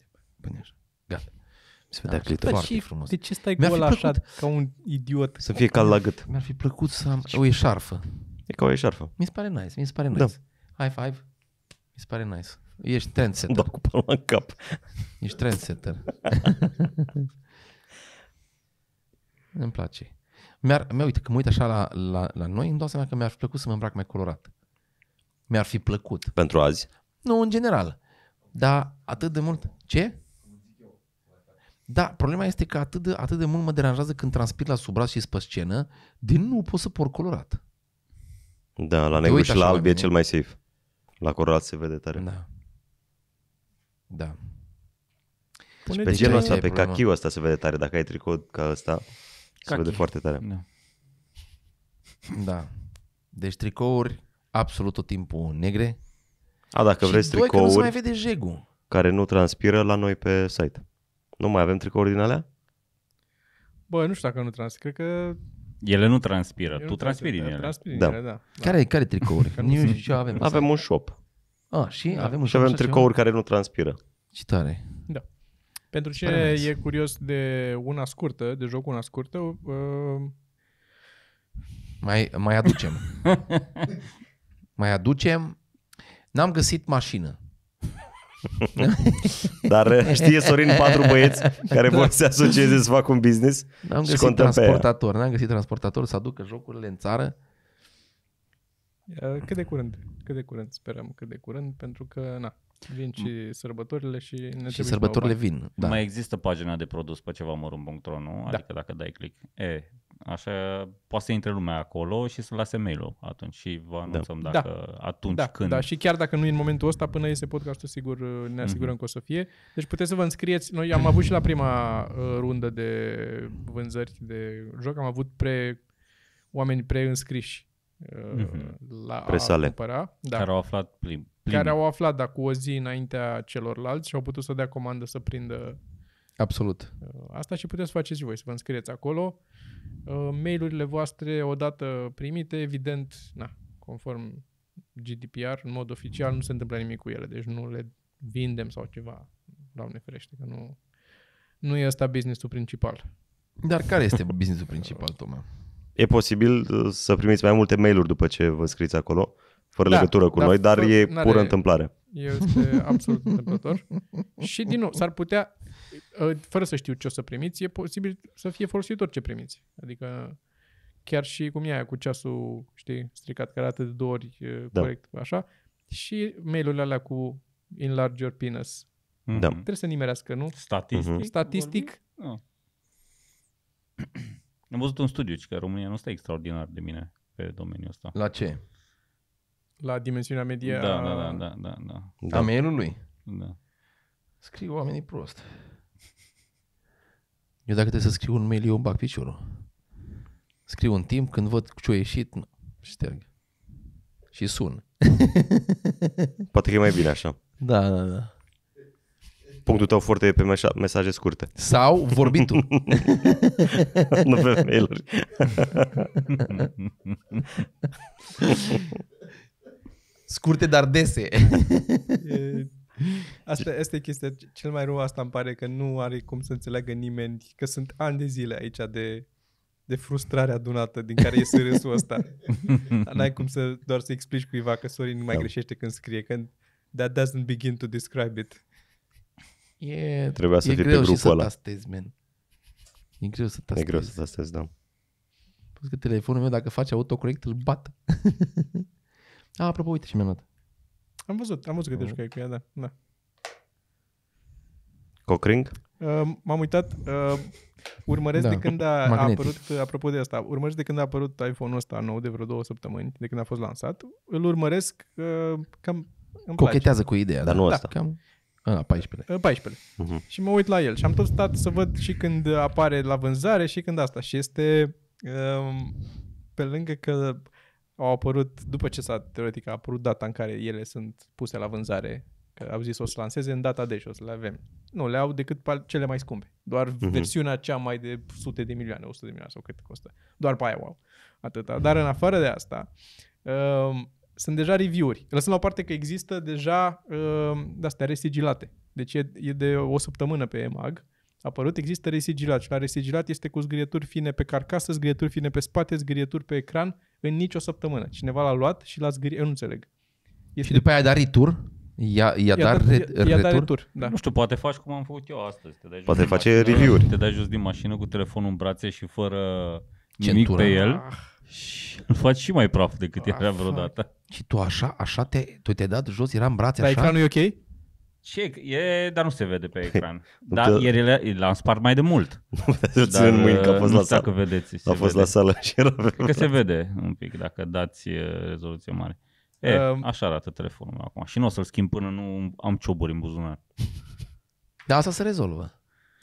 Pune așa. Gata. Mi se da, vedea da, e foarte păi, frumos. De ce stai gol așa ca un idiot? Să fie cal la gât. Mi-ar fi plăcut să am deci o eșarfă. E ca o eșarfă. Mi se pare nice, mi se pare da. nice. Da. High five. Mi se pare nice. Ești trendsetter. Da, cu palma în cap. Ești trendsetter. Îmi place. Mi-ar, mi uite, că mă uit așa la, la, la noi, îmi dau seama că mi-ar fi plăcut să mă îmbrac mai colorat mi-ar fi plăcut. Pentru azi? Nu, în general. Dar atât de mult... Ce? Da, problema este că atât de, atât de mult mă deranjează când transpir la subbraț și pe scenă, din nu pot să por colorat. Da, la negru și la alb e cel mai safe. La colorat se vede tare. Da. Da. Deci pe genul ăsta, pe cachiu ăsta se vede tare. Dacă ai tricot ca ăsta, se vede foarte tare. Da. da. Deci tricouri absolut tot timpul negre. A, dacă și vreți doi, tricouri că nu mai vede jegu. care nu transpiră la noi pe site. Nu mai avem tricouri din alea? Bă, nu știu dacă nu transpiră, cred că ele nu transpiră, Ele tu transpiri din da, ele. da. ele, da. Care, care tricouri? nu știu ce avem. Avem un shop. Ah, și da. avem un Și shop avem tricouri care nu transpiră. Ce tare. Da. Pentru ce păi e curios de una scurtă, de joc una scurtă, uh... mai, mai aducem. mai aducem. N-am găsit mașină. Dar eh, știe Sorin patru băieți care da. vor să se asocieze să facă un business N-am găsit transportator, n-am găsit transportator să aducă jocurile în țară. Eh, cât de curând, cât de curând, sperăm cât de curând, pentru că, na, vin și sărbătorile și ne Și sărbătorile vin, da. Mai există pagina de produs pe ceva mărunt.ro, nu? Da. Adică da. dacă dai click. E, Așa, poate să intre lumea acolo și să lase mail atunci și vă da. anunțăm da. dacă da. atunci da, când. Da, și chiar dacă nu e în momentul ăsta, până iese podcastul, sigur uh, ne mhm. asigurăm mm-hmm. că o să fie. Deci puteți să vă înscrieți. Noi am avut și la prima uh, rundă de vânzări de joc, am avut pre oameni preînscriși mm-hmm. la Presale. a cumpăra. Da. Care au aflat prim, prim. Care au aflat, da, cu o zi înaintea celorlalți și au putut să dea comandă să prindă Absolut. Uh, asta și puteți face și voi, să vă înscrieți acolo. Uh, mailurile voastre, odată primite, evident, na, conform GDPR, în mod oficial, nu se întâmplă nimic cu ele, deci nu le vindem sau ceva, doamne ferește, că nu, nu e ăsta businessul principal. Dar care este businessul principal, Toma? E posibil uh, să primiți mai multe mail-uri după ce vă scriți acolo fără da, legătură cu da, noi, dar e pură întâmplare. Este absolut întâmplător. Și din nou, s-ar putea, ă, fără să știu ce o să primiți, e posibil să fie folosit orice primiți. Adică chiar și cum e aia cu ceasul, știi, stricat, care arată de două ori da. corect, așa, și mail-urile alea cu enlarge your penis. Mm-hmm. Da. Trebuie să nimerească, nu? Statistic. Uh-huh. Statistic. Ah. Am văzut un studiu că România nu stă extraordinar de mine pe domeniul ăsta. La ce? la dimensiunea medie da, da, da, da, da, da. da. a mailului. Da. Scriu oamenii prost. Eu dacă trebuie să scriu un mail, eu îmi bag piciorul. Scriu un timp, când văd ce-a ieșit, șterg. Și sun. Poate că e mai bine așa. Da, da, da. Punctul tău foarte e pe mesaje scurte. Sau vorbitul. nu pe mail Scurte, dar dese. asta, asta e chestia. Cel mai rău asta îmi pare că nu are cum să înțeleagă nimeni că sunt ani de zile aici de, de frustrare adunată din care iese râsul ăsta. n-ai cum să doar să explici cuiva că Sorin nu mai da. greșește când scrie. Când that doesn't begin to describe it. E, Trebuia să e fie greu pe grupul și ăla. să tastezi, man. E greu să tastezi. E greu să tastezi, da. Plus că telefonul meu, dacă face autocorect, îl bat. A, apropo, uite și mi-a Am văzut, am văzut că te jucai cu ea, da. da. Cockring? Uh, m-am uitat, uh, urmăresc da. de când a, a apărut, apropo de asta, urmăresc de când a apărut iPhone-ul ăsta nou de vreo două săptămâni, de când a fost lansat, îl urmăresc uh, cam... Cochetează place. cu ideea, dar da. nu da. Cam, a, 14. 14. Uh-huh. Și mă uit la el și am tot stat să văd și când apare la vânzare și când asta. Și este, uh, pe lângă că au apărut, după ce s-a teoretic a apărut data în care ele sunt puse la vânzare, că au zis o să lanseze în data de și o să le avem. Nu, le au decât cele mai scumpe. Doar uh-huh. versiunea cea mai de sute de milioane, 100 de milioane sau cât costă. Doar pe aia, wow. Atâta. Dar în afară de asta, um, sunt deja review-uri. Lăsând la o parte că există deja um, de-astea resigilate. Deci e, e de o săptămână pe EMAG. Uh, apărut, există resigilat și la resigilat este cu zgrieturi fine pe carcasă, zgrieturi fine pe spate, zgrieturi pe ecran în nicio săptămână. Cineva l-a luat și l-a zgâriet, eu nu înțeleg. Este... Și după aia a dat retur? I-a, i-a, i-a, dat, re- i-a, i-a dat retur? Da. Nu știu, poate faci cum am făcut eu astăzi. Te dai poate face mașină, review-uri. Te dai jos din mașină cu telefonul în brațe și fără nimic pe el. Ah. Și îl faci și mai praf decât ah, era vreodată. Și tu așa, așa te, tu te-ai dat jos, era în brațe așa? Dar ecranul e ok? Ce? E, dar nu se vede pe ecran. Dar te... ieri l-am spart mai de mult. Nu dar, în mâini că a fost la sală. vedeți, a fost vede. la sală și era pe Cred că se vede un pic dacă dați rezoluție mare. E, uh, așa arată telefonul meu acum. Și nu o să-l schimb până nu am cioburi în buzunar. Dar asta se rezolvă.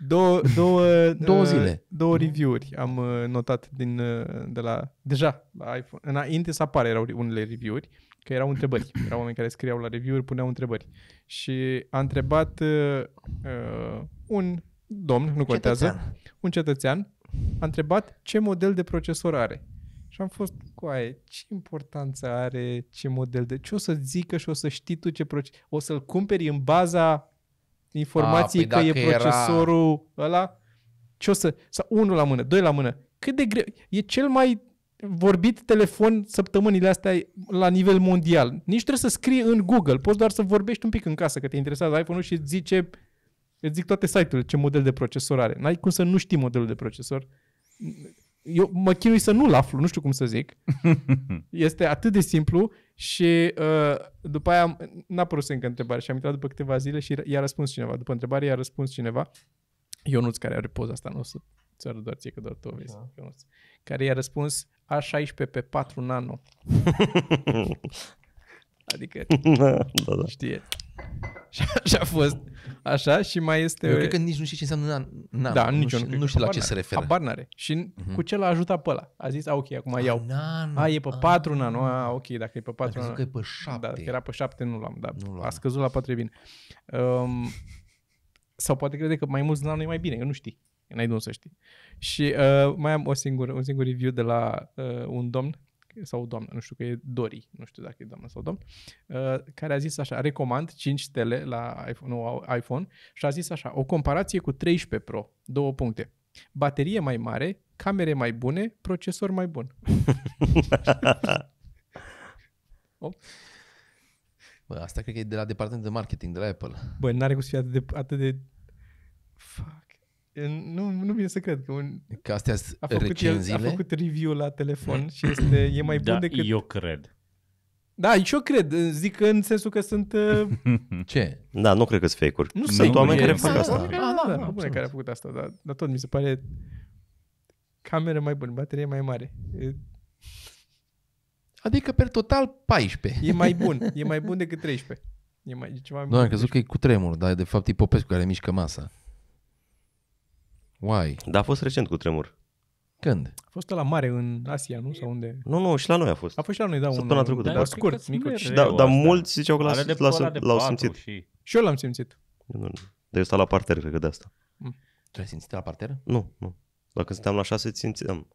Două, două, două uh, zile. Două review-uri am uh, notat din, uh, de la... Deja, la iPhone. Înainte să apare erau unele review-uri. Uh, că erau întrebări. Erau oameni care scriau la review-uri, puneau întrebări. Și a întrebat uh, uh, un domn, nu contează, cetățean. un cetățean, a întrebat ce model de procesor are. Și am fost cu aia, ce importanță are, ce model de... Ce o să zică și o să știi tu ce proces... O să-l cumperi în baza informației a, păi că e procesorul era... ăla? Ce o să... Sau unul la mână, doi la mână. Cât de greu... E cel mai vorbit telefon săptămânile astea la nivel mondial. Nici trebuie să scrii în Google, poți doar să vorbești un pic în casă că te interesează iPhone-ul și îți zice, îți zic toate site-urile ce model de procesor are. N-ai cum să nu știi modelul de procesor. Eu mă chinui să nu-l aflu, nu știu cum să zic. Este atât de simplu și uh, după aia n-a părut încă întrebare și am intrat după câteva zile și i-a răspuns cineva. După întrebare i-a răspuns cineva, Ionuț care are poza asta, nu o să ți doar ție că doar tu o vezi, da. Ionuț, care i-a răspuns, a16 pe 4 nano. adică, da, da, da. știe. Și așa a fost. Așa și mai este... Eu cred că nici nu știu ce înseamnă na, na, Da, nu, nici nu, nu știu la ce se referă. Habar n-are. Și uh-huh. cu ce l-a ajutat pe ăla? A zis, a, ok, acum a, ah, iau. Nano, a, e pe a, ah. 4 nano. A, ok, dacă e pe 4 nano. că e pe 7. Da, era pe 7, nu l-am, da. Nu l-am. A scăzut la 4, e bine. Um, sau poate crede că mai mulți nano e mai bine, că nu știi. N-ai de să știi. Și uh, mai am o singur, un singur review de la uh, un domn sau o doamnă, nu știu că e Dori, nu știu dacă e doamnă sau domn, uh, care a zis așa, recomand 5 stele la iPhone, nou, iPhone și a zis așa, o comparație cu 13 Pro, două puncte. Baterie mai mare, camere mai bune, procesor mai bun. oh. Bă, asta cred că e de la departamentul de marketing de la Apple. Băi, n-are cum să fie atât de... Atât de... Fuck nu, nu vine să cred că un... Că astea a făcut recenziile? El, a făcut review la telefon și este, e mai bun da, decât... eu cred. Da, și eu cred. Zic în sensul că sunt... Ce? Da, nu cred că sunt fake-uri. Nu sunt oameni care fac asta. Da, da, da, da, da care a făcut asta, dar, dar tot mi se pare cameră mai bună, baterie mai mare. Adică, pe total, 14. E mai bun. E mai bun decât 13. E mai, e ceva mai nu, am crezut că e cu tremur, dar de fapt e Popescu care mișcă masa. Why? Dar a fost recent cu tremur. Când? A fost la mare în Asia, nu? Sau unde? Nu, nu, și la noi a fost. A fost și la noi, da, Săptămâna trecută. Da. Dar scurt, micuț. Da, dar mulți ziceau că l-au simțit. Și... și eu l-am simțit. Nu, nu. Dar eu stau la parter, cred că de asta. Mm. Tu ai simțit la parter? Nu, nu. Dacă stăteam la șase, simțeam.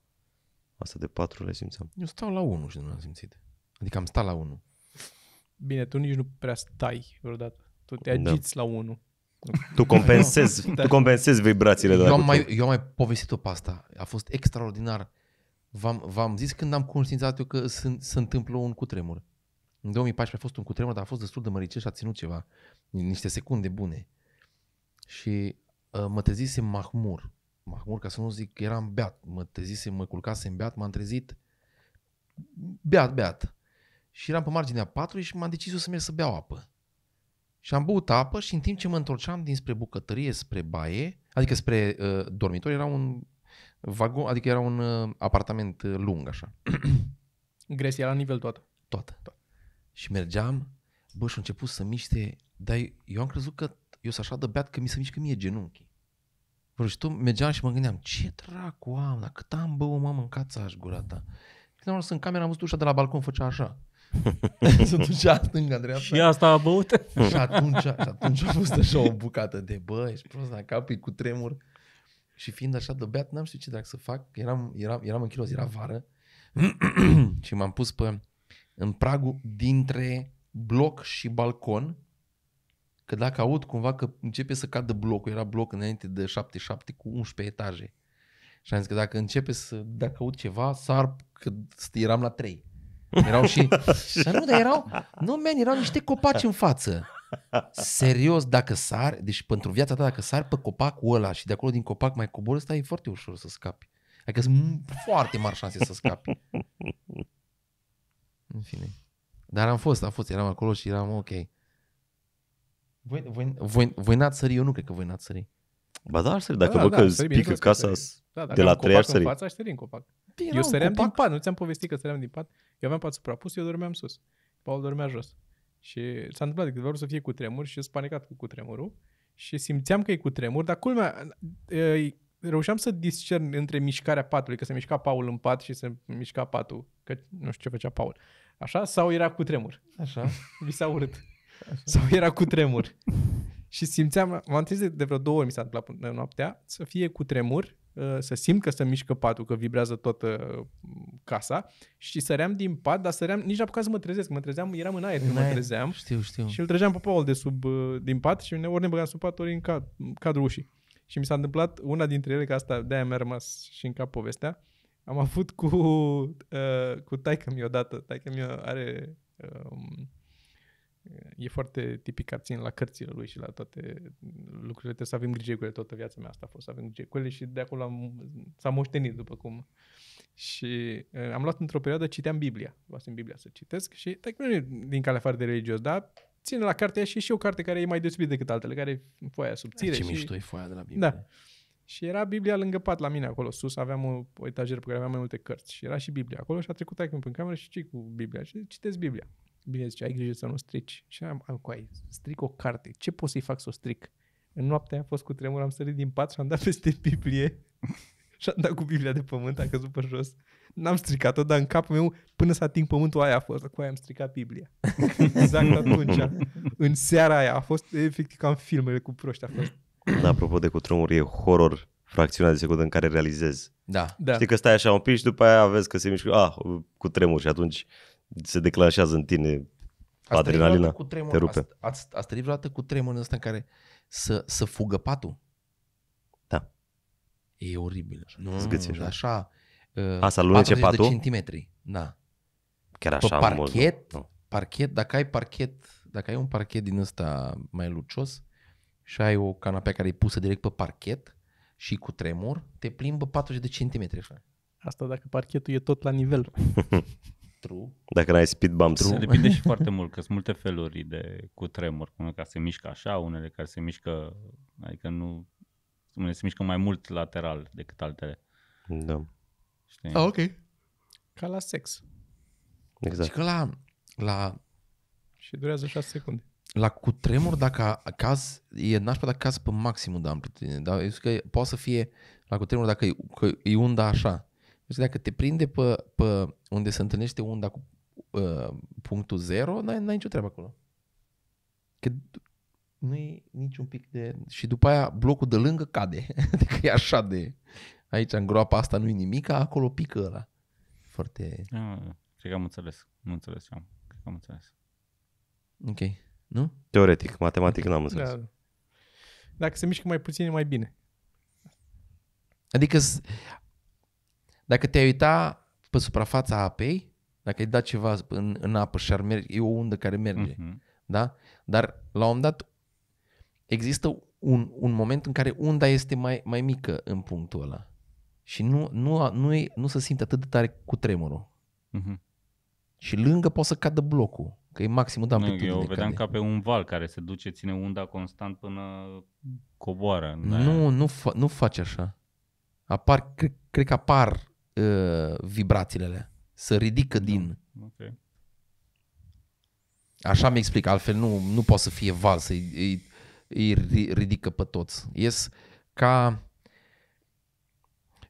Asta de patru le simțeam. Eu stau la unu și nu l-am simțit. Adică am stat la unu. Bine, tu nici nu prea stai vreodată. Tu te da. agiți da. la unu. Tu compensezi, da. tu compensezi vibrațiile. Eu am, mai, eu am mai povestit-o pe asta. A fost extraordinar. V-am, v-am zis când am conștientizat eu că se, se întâmplă un cutremur. În 2014 a fost un cutremur, dar a fost destul de măricel și a ținut ceva, niște secunde bune. Și uh, mă trezise mahmur. Mahmur, ca să nu zic, eram beat. Mă trezise, mă culcasem beat, m-am trezit beat, beat. Și eram pe marginea patului și m-am decis eu să merg să beau apă. Și am băut apă și în timp ce mă întorceam dinspre bucătărie spre baie, adică spre uh, dormitor, era un vagon, adică era un uh, apartament uh, lung așa. Gresia la nivel toată. Toată. toată. Și mergeam, bă, și a început să miște, dar eu am crezut că eu sunt așa de beat că mi se mișcă mie genunchii. Bă, și tu mergeam și mă gândeam, ce dracu am, dar cât am mamă mă, mâncat aș gura ta. Când am ajuns în camera, am văzut ușa de la balcon, făcea așa. se ducea stânga, dreapta. Și asta a băut? și atunci, și atunci a fost așa o bucată de bă, ești prost la cap, cu tremur. Și fiind așa de beat, n-am știut ce dracu să fac. Eram, eram, eram în chiloz, era vară. și m-am pus pe, în pragul dintre bloc și balcon. Că dacă aud cumva că începe să cadă blocul, era bloc înainte de 7-7 cu 11 etaje. Și am zis că dacă începe să, dacă aud ceva, sar că eram la 3. Erau și... să nu, dar erau... Nu, man, erau niște copaci în față. Serios, dacă sar, deci pentru viața ta, dacă sar pe copacul ăla și de acolo din copac mai cobori, stai foarte ușor să scapi. Adică sunt foarte mari șanse să scapi. În fine. Dar am fost, am fost, eram acolo și eram ok. Voi, voi, voi, voi n-ați sări, eu nu cred că voi n-ați sări. Ba da, ar sări, dacă da, vă da, că sări, pică casa da, de la trei ar sări. față, aș sări în copac eu săream copac. din pat, nu ți-am povestit că săream din pat. Eu aveam pat suprapus, eu dormeam sus. Paul dormea jos. Și s-a întâmplat de câteva ori să fie cu tremur și eu sunt panicat cu tremurul și simțeam că e cu tremur, dar culmea, reușeam să discern între mișcarea patului, că se mișca Paul în pat și se mișca patul, că nu știu ce făcea Paul. Așa? Sau era cu tremur. Așa. Mi s-a urât. Așa. Sau era cu tremur. și simțeam, m-am trezit de vreo două ori mi s-a întâmplat până noaptea, să fie cu tremur Uh, să simt că se mișcă patul, că vibrează toată uh, casa și săream din pat, dar săream, nici n-apucat să mă trezesc, mă trezeam, eram în aer când mă trezeam. Știu, știu. Și îl trezeam pe Paul de sub, uh, din pat și ori ne băgam sub pat, ori în cad, cadrul ușii. Și mi s-a întâmplat una dintre ele, că asta de-aia mi-a rămas și în cap povestea, am avut cu, uh, cu taică mi odată, taică mi are um, e foarte tipic țin la cărțile lui și la toate lucrurile. Trebuie să avem grijă cu ele, toată viața mea asta a fost să avem grijă cu ele și de acolo am, s-a moștenit după cum. Și am luat într-o perioadă, citeam Biblia, luasem Biblia să citesc și, tak, nu e din cale afară de religios, dar ține la cartea și și o carte care e mai deosebit decât altele, care e foaia subțire. Ce și... mișto e foaia de la Biblia. Da. Și era Biblia lângă pat la mine acolo sus, aveam o, o etajeră pe care aveam mai multe cărți și era și Biblia acolo și a trecut aici în cameră și ce cu Biblia? Și citesc Biblia bine zice, ai grijă să nu strici. Și am, am cu ai, stric o carte. Ce pot să-i fac să o stric? În noaptea a fost cu tremur, am sărit din pat și am dat peste Biblie. și am dat cu Biblia de pământ, a căzut pe jos. N-am stricat-o, dar în capul meu, până să ating pământul, aia a fost. Cu aia am stricat Biblia. exact atunci. în seara aia a fost, efectiv, ca în filmele cu proști a fost. Da, apropo de cu tremur, e horror fracțiunea de secundă în care realizezi. Da. da. Știi că stai așa un pic și după aia vezi că se mișcă, ah, cu tremur și atunci se declanșează în tine ați adrenalina, cu tremur, te rupe. Ați, ați, ați trăit vreodată cu tremur în ăsta în care să, să fugă patul? Da. E oribil. Nu, mm, Zgâți așa. așa uh, Asta lunece patul? de centimetri. Da. Chiar așa Pe parchet, mult, parchet, dacă ai parchet, dacă ai un parchet din ăsta mai lucios și ai o canapea care e pusă direct pe parchet și cu tremur, te plimbă 40 de centimetri. Așa. Asta dacă parchetul e tot la nivel. True. Dacă n-ai speed bump true. Se depinde și foarte mult, că sunt multe feluri de cu tremur, cum că se mișcă așa, unele care se mișcă, adică nu, unele se mișcă mai mult lateral decât altele. Da. Știi? Ah, ok. Ca la sex. Exact. Și că la, la... Și durează 6 secunde. La cu tremur, dacă caz, e nașpa dacă caz pe maximul de amplitudine, dar eu zic că poate să fie la tremur dacă e, că e unda așa, deci dacă te prinde pe, pe unde se întâlnește unda cu uh, punctul zero, n-ai, n-ai nicio treabă acolo. Că nu e niciun pic de... Și după aia blocul de lângă cade. Adică e așa de... Aici, în groapa asta, nu e nimic, acolo pică ăla. Foarte... A, ah, cred că am înțeles. Nu înțeles ce am. Cred că am înțeles. Ok. Nu? Teoretic. Matematic n-am înțeles. Da. da. Dacă se mișcă mai puțin, e mai bine. Adică dacă te-ai uita pe suprafața apei, dacă ai dat ceva în, în apă și ar merge, e o undă care merge, uh-huh. da? Dar la un moment dat există un, un moment în care unda este mai, mai mică în punctul ăla și nu, nu, nu, e, nu se simte atât de tare cu tremurul. Uh-huh. Și lângă poate să cadă blocul, că e maximul de da, amplitudine. Eu vedeam cade. ca pe un val care se duce, ține unda constant până coboară. Nu, nu, fa- nu faci așa. Apar, cred, cred că apar uh, vibrațiile alea. Să ridică da, din. Okay. Așa mi explic, altfel nu, nu poate să fie val îi, îi, îi ridică pe toți. Ies ca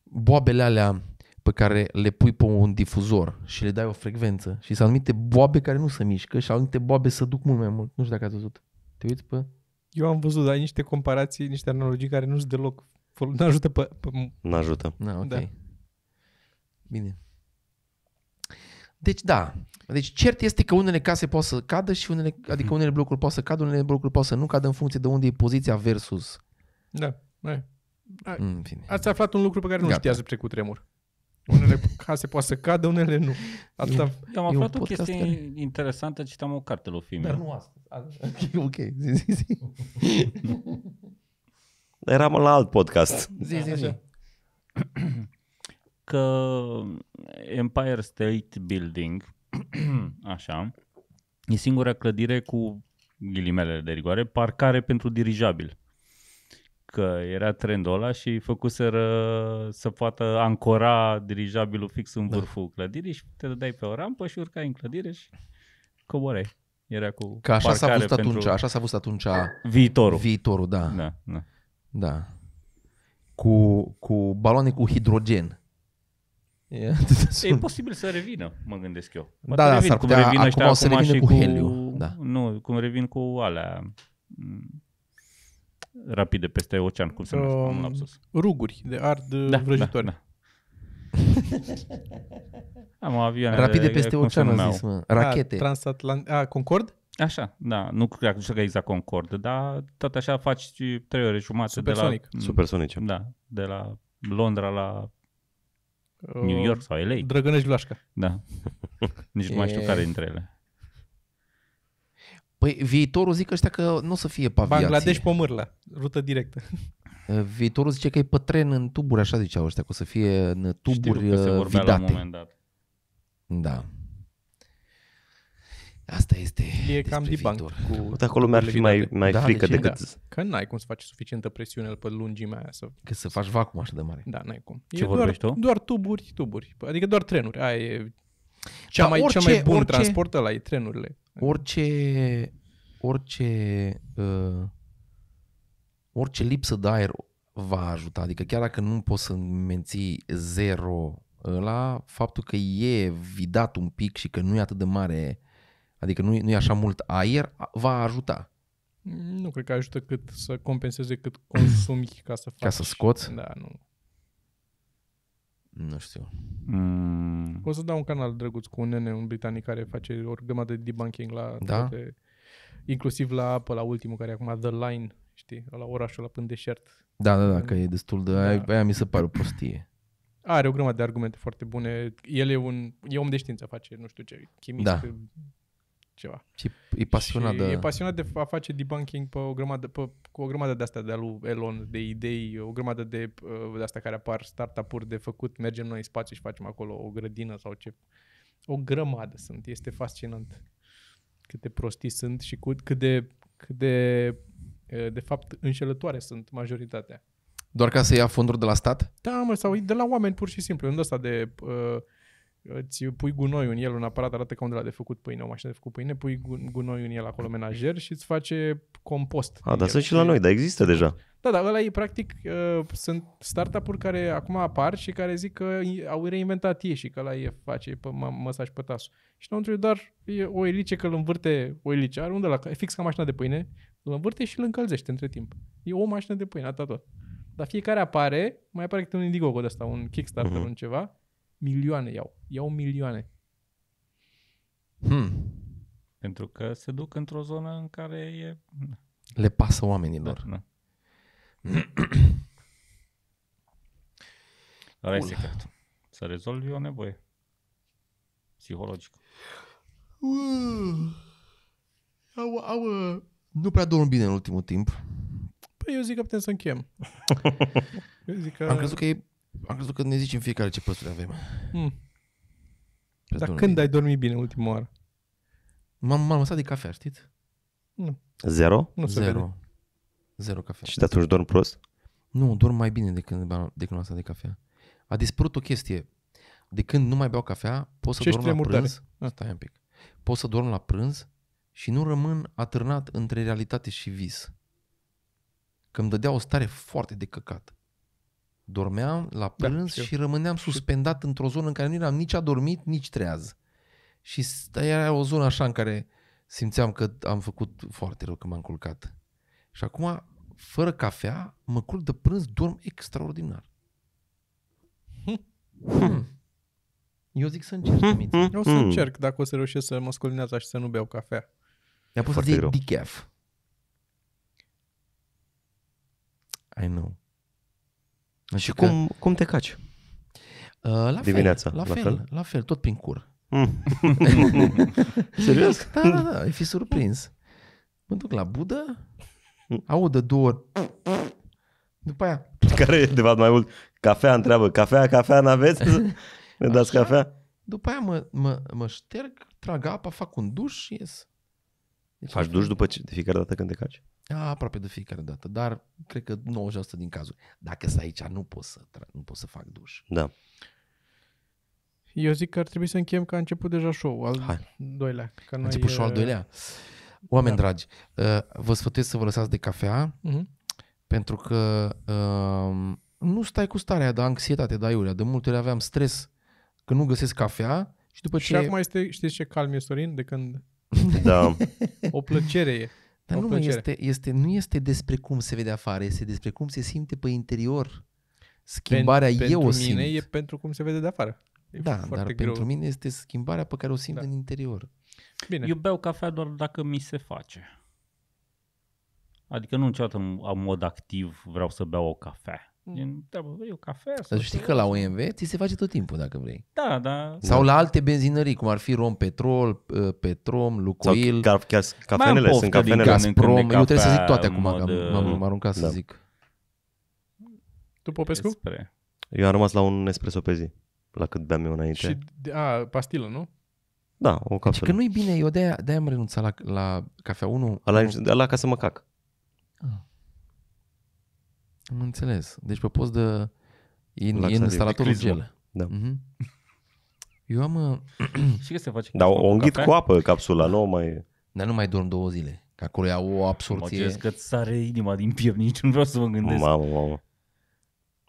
boabele alea pe care le pui pe un difuzor și le dai o frecvență și sunt anumite boabe care nu se mișcă și anumite boabe să duc mult mai mult. Nu știu dacă ați văzut. Te uiți pe... Eu am văzut, dar niște comparații, niște analogii care nu sunt deloc... Nu ajută pe... pe... Nu ajută. Na, okay. da. Bine. Deci da, deci cert este că unele case pot să cadă și unele, adică mhm. unele blocuri pot să cadă, unele blocuri pot să nu cadă în funcție de unde e poziția versus. Da, da. A, în fine. Ați aflat un lucru pe care nu Gata. știa despre cutremur. Unele case poate să cadă, unele nu. Asta... Eu, am aflat o chestie care... interesantă, citam o carte o filmă Dar nu asta. ok, ok. Zi, zi, zi. Eram la alt podcast. Zi, zi, zi că Empire State Building, așa, e singura clădire cu ghilimele de rigoare, parcare pentru dirijabil. Că era trendul ăla și făcuseră să poată ancora dirijabilul fix în da. vârful da. clădirii și te dai pe o rampă și urcai în clădire și coborai. Era cu Că așa s-a văzut atunci, așa s-a văzut atunci viitorul. Viitorul, da. Da, da. da. Cu, cu baloane cu hidrogen. E, e posibil să revină, mă gândesc eu. Poate da, da, revin, s-ar putea, cum revin acum o să revină cu, cu Heliu. Da. Nu, cum revin cu alea mm, rapide peste ocean, cum se numesc, um, lapsus. Ruguri de ard da, uh, da vrăjitoare. Da, da. Am avioane Rapide peste ocean, am zis, mă. Rachete. A, transatlant... A, Concord? Așa, da. Nu cred că exact Concord, dar tot așa faci trei ore jumate Supersonic. de la... Mm. Supersonice. Da, de la Londra la New York uh, sau LA. Drăgănești Vlașca. Da. Nici nu mai știu care dintre ele. Păi viitorul zic ăștia că nu o să fie pe aviație. Bangladesh pe mârla, rută directă. Uh, viitorul zice că e pe tren în tuburi, așa ziceau ăștia, că o să fie în tuburi Știu că se vidate. Uh, la un moment dat. Da. Asta este E cam de bank cu... Acolo mi-ar fi mai, mai da, frică decât... Da. Că n-ai cum să faci suficientă presiune pe lungimea aia. Să... Că să faci vacuum așa de mare. Da, n-ai cum. Ce e vorbești doar, tu? Doar tuburi, tuburi. Adică doar trenuri. Aia e cea, da, mai, orice, cea mai bun orice, transport ăla e trenurile. Orice, orice, uh, orice lipsă de aer va ajuta. Adică chiar dacă nu poți să menții zero la faptul că e vidat un pic și că nu e atât de mare uh, adică nu, nu e așa mult aer, va ajuta. Nu cred că ajută cât să compenseze cât consumi ca să faci. Ca să scoți? Da, nu. Nu știu. Mm. O să dau un canal drăguț cu un nene, un britanic care face o grămadă de debunking la da? toate, inclusiv la apă, la ultimul care e acum The Line, știi, la orașul la până deșert. Da, da, da, că e destul de... Da. Aia, aia mi se pare o prostie. Are o grămadă de argumente foarte bune. El e un e om de știință, face, nu știu ce, chimist, da ceva. Și e pasionat și de... E pasionat de a face debunking pe o grămadă, pe, cu o grămadă de astea de-a lui Elon, de idei, o grămadă de, uh, de astea care apar, startup-uri de făcut, mergem noi în spațiu și facem acolo o grădină sau ce. O grămadă sunt, este fascinant câte prostii sunt și cât de, cât de, uh, de fapt, înșelătoare sunt majoritatea. Doar ca să ia fonduri de la stat? Da, mă, sau de la oameni pur și simplu. În ăsta de uh, îți pui gunoi în el, un aparat arată ca un l-a de făcut pâine, o mașină de făcut pâine, pui gunoi în el acolo menajer și îți face compost. A, dar sunt și la noi, dar există deja. Da, dar ăla e practic, uh, sunt startup-uri care acum apar și care zic că au reinventat ei și că ăla e face pe mă, măsaj pe tasul. Și înăuntru doar o elice că îl învârte o elice, are unde la, e fix ca mașina de pâine, îl învârte și îl încălzește între timp. E o mașină de pâine, atât tot. Dar fiecare apare, mai apare câte un indigo de asta, un Kickstarter, mm-hmm. un ceva, Milioane iau. Iau milioane. Hmm. Pentru că se duc într-o zonă în care e... Le pasă oamenilor. Da, da. Dar e Să rezolvi o nevoie psihologică. Au, au, uh, nu prea dorm bine în ultimul timp. Păi eu zic că putem să încheiem. eu zic că... Am crezut că e am crezut că ne zicem fiecare ce păsări avem. Hmm. Păi, Dar Domnul când ai dormit bine ultima oară? M-am, m-am lăsat de cafea, știți? Nu. Zero? Nu se Zero. Vede. Zero cafea. Și de atunci dorm prost? Nu, dorm mai bine de când, de când am lăsat de cafea. A dispărut o chestie. De când nu mai beau cafea, pot să Ce dorm la murdare? prânz. Ah. Stai un pic. Pot să dorm la prânz și nu rămân atârnat între realitate și vis. Că îmi dădea o stare foarte de căcat. Dormeam la da, prânz da, și eu. rămâneam suspendat într-o zonă în care nu eram nici adormit, nici treaz. Și era o zonă așa în care simțeam că am făcut foarte rău că m-am culcat. Și acum, fără cafea, mă culc de prânz, dorm extraordinar. Hmm. Eu zic să încerc, Dimitre. Hmm, hmm, eu să încerc dacă o să reușesc să mă sculinează și să nu beau cafea. Mi-a pus să zic decaf. I know. Și că... cum, cum te caci? Uh, la Dimineața, fel, la, la fel, fel, la fel, tot prin cur. Mm. Serios? Da, da, da, ai fi surprins. Mă duc la budă, aud de două ori, după aia... Care e de fapt mai mult? Cafea întreabă, cafea, cafea n-aveți? Ne dați Așa, cafea? După aia mă, mă, mă șterg, trag apa, fac un duș și ies. Deci Faci duș după ce, de fiecare dată când te caci? Aproape de fiecare dată, dar cred că 90% din cazuri. Dacă sunt aici, nu pot să, nu pot să fac duș. Da. Eu zic că ar trebui să încheiem că a început deja show al Hai. doilea. Că a început show al uh, doilea. Oameni da. dragi, uh, vă sfătuiesc să vă lăsați de cafea, uh-huh. pentru că uh, nu stai cu starea de anxietate, de da, aiurea. De multe ori aveam stres că nu găsesc cafea și după și ce... Și acum este, știți ce calm e Sorin de când... Da. o plăcere e. Dar nu, este, este, nu este despre cum se vede afară, este despre cum se simte pe interior. Schimbarea Pen, eu o simt. Pentru mine e pentru cum se vede de afară. E da, dar greu. pentru mine este schimbarea pe care o simt da. în interior. Bine. Eu beau cafea doar dacă mi se face. Adică nu niciodată în, în mod activ vreau să beau o cafea. Gen, mm. da, bă, o cafea. Să știi că la OMV ți se face tot timpul dacă vrei. Da, da. Sau la alte benzinării, cum ar fi Rompetrol, Petrom, Lucoil. Sau chiar, cafenele sunt cafenele. Gazprom, eu trebuie să zic toate acum, mod... Uh, m-am aruncat să da. zic. Tu, Popescu? Eu am rămas la un espresso pe zi, la cât beam eu înainte. Și, a, pastilă, nu? Da, o cafea. Deci că nu-i bine, eu de-aia, de-aia am renunțat la, la cafea 1. Ala, la ca să mă cac. Ah. Am înțeles. Deci pe post de... E, e instalatorul gel. Da. Mm-hmm. Eu am... Uh, și că se face... Dar o înghit cu apă capsula, nu mai Dar nu mai dorm două zile. Că acolo iau o absorție. Mă că sare inima din piept, nici nu vreau să mă gândesc. Mamă, mamă.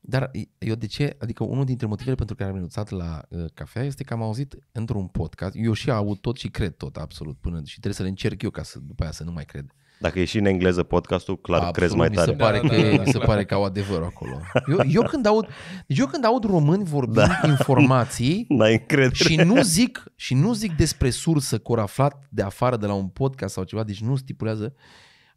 Dar eu de ce, adică unul dintre motivele pentru care am renunțat la uh, cafea este că am auzit într-un podcast, eu și aud tot și cred tot, absolut, până și trebuie să le încerc eu ca să după aia să nu mai cred. Uh, dacă e și în engleză podcastul, clar Absolut, crezi mai tare. Mi se pare, da, că, da, da, mi da. se pare că au adevăr acolo. Eu, eu, când aud, eu când aud români vorbind da. informații și nu, zic, și nu zic despre sursă coraflat aflat de afară de la un podcast sau ceva, deci nu stipulează,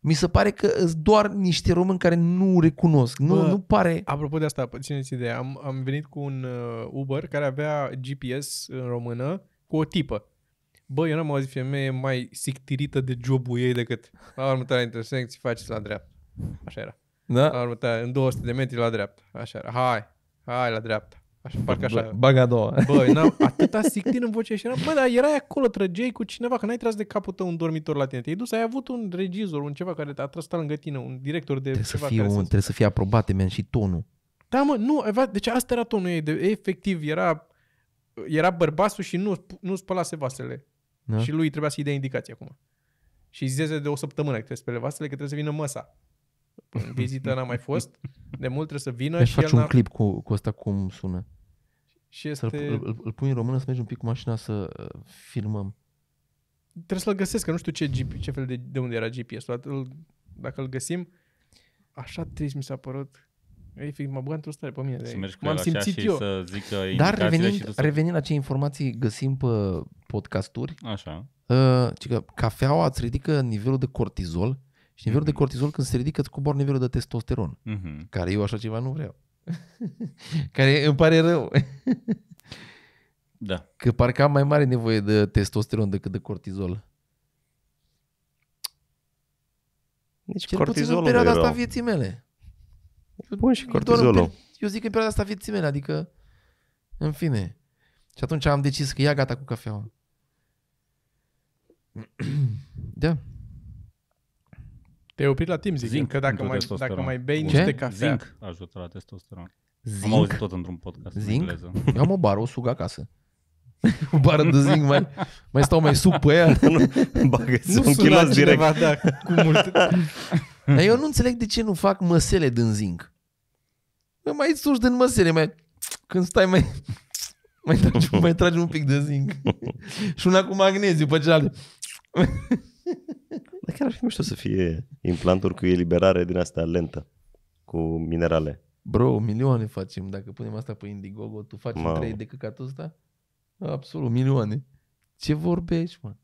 mi se pare că sunt doar niște români care nu recunosc. Nu, Bă, nu pare... Apropo de asta, țineți ideea. Am, am venit cu un uh, Uber care avea GPS în română cu o tipă bă, eu n-am auzit femeie mai sictirită de jobul ei decât la următoarea intersecție faceți la dreapta. Așa era. Da? La următoarea, în 200 de metri la dreapta. Așa era. Hai, hai la dreapta. Așa, parcă așa. baga a doua. Bă, n-am atâta sictin în voce și era. bă, dar erai acolo, trăgeai cu cineva, că n-ai tras de capul tău un dormitor la tine. Te-ai dus, ai avut un regizor, un ceva care te-a tras lângă tine, un director de trebuie ceva. Să fie care un, trebuie să fie aprobate, men, și tonul. Da, mă, nu, avea, deci asta era tonul ei, de, efectiv, era, era bărbatul și nu, nu spălase vasele. Da. Și lui trebuia să-i dea indicații acum. Și zise de o săptămână că trebuie să spele vasele, că trebuie să vină măsa. În vizită n-a mai fost, de mult trebuie să vină Aș și faci el un n-a... clip cu, cu asta cum sună. Și este... Să-l, îl, îl, pui în română să mergi un pic cu mașina să uh, filmăm. Trebuie să-l găsesc, că nu știu ce, GP, ce fel de, de unde era GPS-ul. Dacă îl găsim, așa trist mi s-a părut Efectiv, mă a băgat într-o stare pe mine. Să m-am simțit eu. să zică Dar revenind, și să... revenind la ce informații găsim pe podcasturi, Așa. Uh, că cafeaua îți ridică nivelul de cortizol și nivelul mm-hmm. de mhm. cortizol când se ridică îți cobor nivelul de testosteron, mm-hmm. care eu așa ceva nu vreau. care îmi pare rău. da. Că parcă am mai mare nevoie de testosteron decât de cortizol. Deci cortizolul în perioada asta vieții mele. Bun și cortizolul. Eu zic că în perioada asta vieții mele, adică, în fine. Și atunci am decis că ia gata cu cafeaua. da. Te-ai oprit la timp, zic, Zinc, că dacă mai, dacă mai bei niște cafea... Zinc ajută la testosteron. Zinc? Am auzit tot într-un podcast zinc? în engleză. Eu am o bară, o sug acasă. o bară de zinc, mai, mai stau mai sub pe ea. bagă nu un sună direct. da, cu multe... Dar eu nu înțeleg de ce nu fac măsele din zinc. Păi mai suși din măsele, mai... Când stai mai... Mai tragi, mai tragi un pic de zinc. și una cu magneziu pe cealaltă. Dar chiar ar fi mișto să fie implanturi cu eliberare din asta lentă, cu minerale. Bro, milioane facem. Dacă punem asta pe Indiegogo, tu faci trei de căcatul ăsta? Absolut, milioane. Ce vorbești, mă?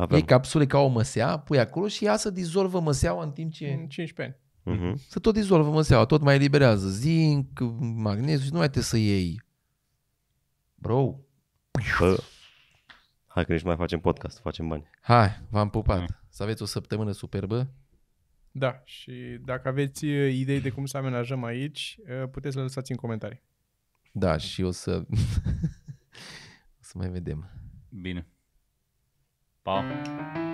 Avem. Iei capsule ca o măsea, pui acolo și ea să dizolvă măseaua în timp ce... În 15 ani. Uh-huh. Să tot dizolvă măseaua, tot mai eliberează zinc, magneziu și nu mai trebuie să iei. Bro. Bă. Hai că nici mai facem podcast, facem bani. Hai, v-am pupat. Hai. Mm. Să aveți o săptămână superbă. Da, și dacă aveți uh, idei de cum să amenajăm aici, uh, puteți să le lăsați în comentarii. Da, și o să... o să mai vedem. Bine. 啊。